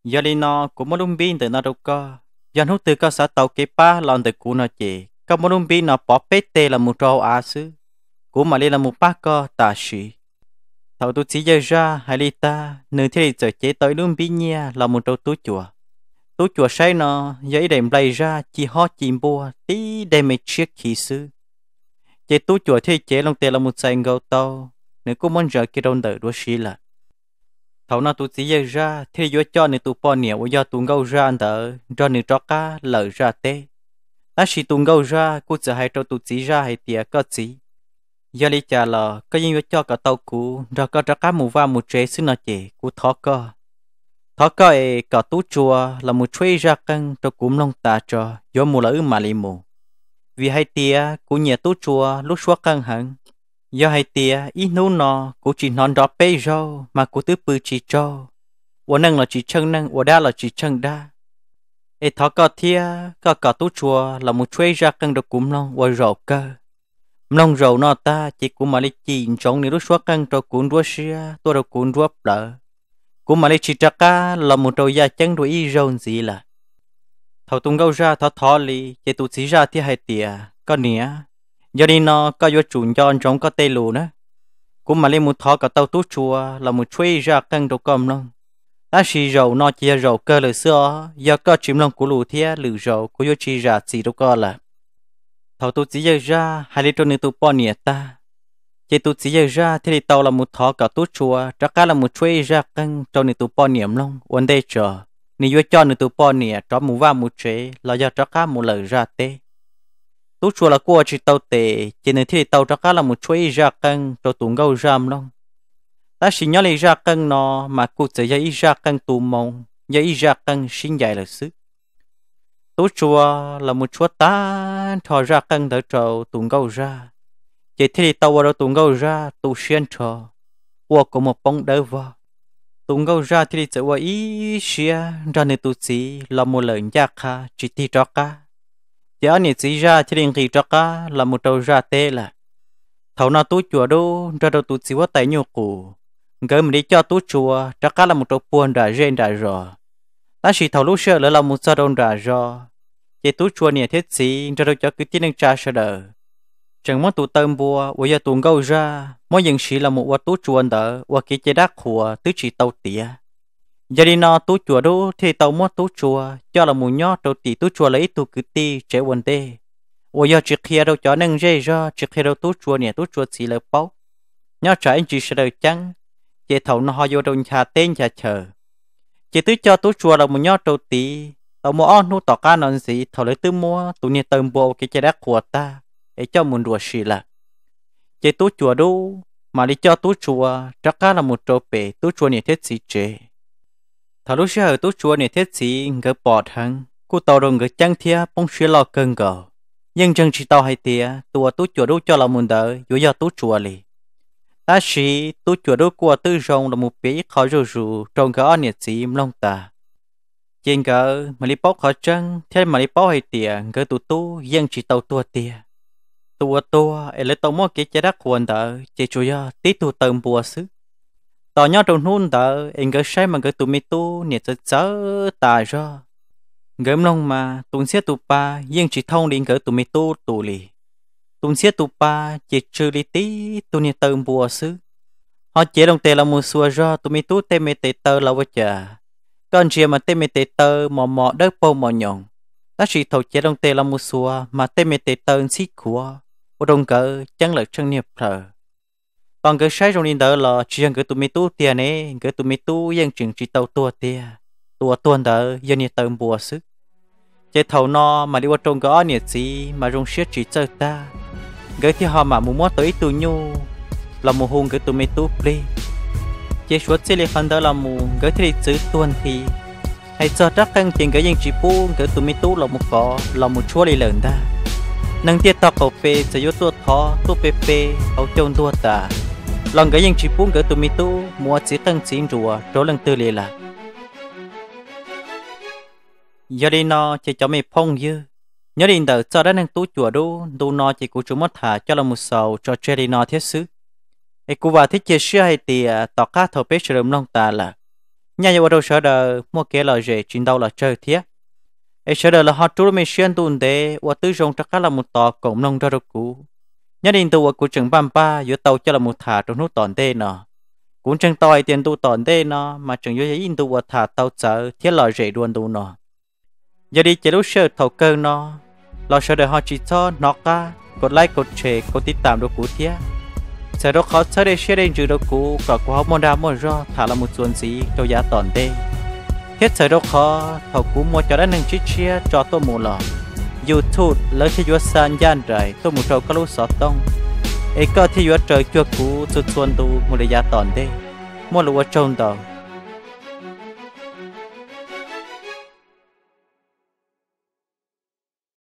giờ li nó của một lung pin từ nó đâu có giờ hút từ có xã tàu kế ba lon từ cụ nó chỉ có một lung pin nó bỏ pet tê là một trâu á xứ của mà li là một ba co ta sĩ thầu tu chỉ giờ ra hai li ta nửa thế giờ chế tới lung pin nha là một trâu tú chùa tú chùa say nó giấy đem lấy ra chỉ ho chìm bùa tí đem mệt chiếc khí sư chế tú chùa thì chế lòng tiền là một sành gấu tàu nếu cũng muốn rời kia đông đợi đua xí là thầu nào tu chỉ ra thì do cho nên tu bỏ nhiều do tu gấu ra đỡ do nên cho cá lỡ ra tê ta chỉ tu gấu ra cũng sẽ hay cho tu chỉ ra hay tiệt có chỉ giờ lý trả là có những cho cả tàu cũ do có cho cá mù va mù chế xứ nào chỉ của thọ cơ thọ cơ ấy cả tú chùa là một chuối ra căn cho cúm long ta cho do mù là mà li mù vì hai tia cú nhẹ tu chùa lúc xóa căng hận do hai tia ít nô nò cú chỉ non đó bê rô mà cú tứ bự chỉ cho ủa năng là chỉ chân năng ủa đa là chỉ chân đa ê thọ cọ thia cọ cọ tu chùa là một chuối ra căng được cúm long ủa rổ cơ mông rầu nó ta chỉ cú mà lấy chỉ chống nếu lúc xóa căng cho cún đua xia tôi đâu cún đua lỡ cú mà lấy chỉ trắc là một đầu da chân đuôi y râu gì là thầu tung gâu ra thọ thọ lì chạy tụ xí ra thì hai tìa có nĩa giờ đi nó có vô chủ cho trong có tê lù nữa cũng mà lên một thọ cả tàu tú chùa là một chuối ra căng đồ cầm luôn ta xì rầu nó chia rầu cơ lời xưa giờ có chìm lòng của lù thia lử rầu của vô chi ra xì đâu có là thầu tu chỉ giờ ra hai lít trong tu bỏ nhẹ ta chế tu chỉ ra thì tàu là một thọ cả tú chùa chắc cả là một chui ra tăng trong tu bỏ niệm luôn vấn đề chờ nì vô cho nửa tụ po nì cho mù va mù chế là do cho cá mu lở ra tê tú chùa là cua chỉ tàu tê chỉ nửa thi tàu cho cá là mù chuối ra cân cho tụ gâu ram long ta chỉ nhớ lại ra cân nó mà cụ sẽ dạy ra cân mong mông dạy ra cân xin dạy là sức tú chùa là mu chúa ta thò ra cân đỡ cho tụ gâu ra chỉ thì tàu vào tụ gâu ra tụ xuyên trò qua có một bóng đỡ vào tung gâu ra thì sẽ qua ý xia ra nên tu sĩ là một lần gia kha chỉ thi cho cả giờ nên sĩ ra thì nên khi cho cả là một đầu ra tê là thầu na tu chùa đâu ra đâu tu sĩ quá tài nhiều cũ gỡ mình đi cho tu chùa cho cả là một đầu buồn đã rên đã rò ta chỉ thầu lúc xưa là một sao đông đã rò chỉ tu chùa này thiết sĩ ra đâu cho cứ tin nên cha sợ đời chẳng muốn tụ tâm bùa và giờ tụ câu ra mỗi dân sĩ là một vật tú chuồn đỡ và kỹ chế đắc của tứ chỉ tàu tía giờ đi nó tú chùa đủ thì tàu muốn tú chùa cho là một nhó tàu tỉ tú chùa lấy tụ cứ ti chế quần tê và giờ trước khi đâu cho nâng dây ra trước khi đâu tú chùa nè tú chùa chỉ là bao nhó trẻ anh chỉ sẽ đầu chăng chế thầu nó hoa vô đồng nhà tên nhà chờ chế tứ cho tú chùa là một nhó tàu tỉ tàu mua on nu tỏ ca nón gì thầu lấy tứ mua tụ nhà tầm bùa kỹ chế đắc của ta để cho mình rùa xì là chế tú chùa đâu mà đi cho tú chùa chắc cả là một trò bể tú chùa này thiết gì chế thà lúc xưa tú chùa này thiết gì người bỏ thằng cô tàu rồi người chăng thia bông xuyên lo cơn gờ nhưng chân chỉ tàu hay tia tua tú chùa đâu cho là một đời dù do tú chùa lì ta sĩ tú chùa đâu qua tư rong là một bé khó rù rù trong cái gỡ nhiệt gì mông ta trên gỡ mà đi bóc khó chân thế mà đi bóc hay tia người tú tú nhưng chỉ tàu tua tia ตัวตัวเอเลตโมกิจะรักควรเตอเจจุยาติตัวเติมบัวซึต่อยอดตรงนู้นเตอเองก็ใช้มันก็ตัวไม่ตัวเนี่ยจะเจอตายจ้าเกิมลงมาตุนเสียตัวปลายิ่งจีท่องลิงก็ตัวไม่ตัวตัวลีตุนเสียตัวปลาเจจุลิตีตัวเนี่ยเติมบัวซึ họ chỉ đồng tiền là một xua ra tụi mi tú tê mi tê tơ là vợ chả còn chia mà tê mi tê tơ mò mò đất bông mò nhọn ta chỉ thầu chỉ đồng tiền là một xua mà tê mi tê tơ xí của ô đồng cỡ chẳng lợi chân nghiệp thờ còn cái sai trong niên đó là chỉ cần cái tụi mi tu tiền ấy cái tụi mi tu dân chừng chỉ tàu tua tiền tua tuần đó giờ nhiệt tàu bùa sức chế thầu no mà đi qua trong cái nhiệt gì mà dùng xiết chỉ chơi ta cái thì họ mà muốn mua tới tụi nhu là một hùng cái tụi mi tu đi chế suốt xe lấy phần đó là một cái thì chữ tuần thì hay cho chắc căng tiền cái dân chỉ bu cái tụi mi tu là một có là một chúa đi lớn ta nâng tiết tao cầu phê sẽ yếu tuột khó tu phê phê hậu trôn tuột ta lòng cái những chỉ buông cái tụi mi tu mua chỉ tăng chín rùa trốn lần tư lì là giờ đi nó chỉ cho mày phong dư nhớ đi đợi cho đến năng tu chùa đu đu nó chỉ của chú mất thả cho là một sầu cho chơi đi nó thiết sứ ấy cú vào thiết chế sẻ hay thì à, tỏ cá thầu bếp sử dụng nông ta là nhà nhà đầu sợ đời mua kế lời rể chuyện đâu là chơi thiết ai sợ là họ trú mình xuyên tuần để và tư rong chắc là một tòa cộng nông ra rồi cũ nhất định tàu của trường bam ba giữa tàu cho là một thả trong nút tòn tê nọ cũng chẳng tòi tiền tu tòn tê nọ mà trường dưới in tu và thả tàu sợ thiết lòi rễ đuôn tu nọ giờ đi chế lúc sơ thầu cơ nọ lo sợ đời họ chỉ cho nó ca cột like cột chè cột tin tạm đồ cũ thiết sẽ đó khó sẽ để xe đây trừ đồ cũ cả của họ mòn đá mòn ro thả là một xuân gì cho giá tòn tê hết thời đâu khó họ cú mua cho đã nâng chiếc chia cho tôi mù lò youtube lấy khi vua san gian rồi tôi mù trâu có lúc sọt tông ấy có thì vua trời chưa cú chuột chuồn tu mù để giá tòn đi mua lúa trông đầu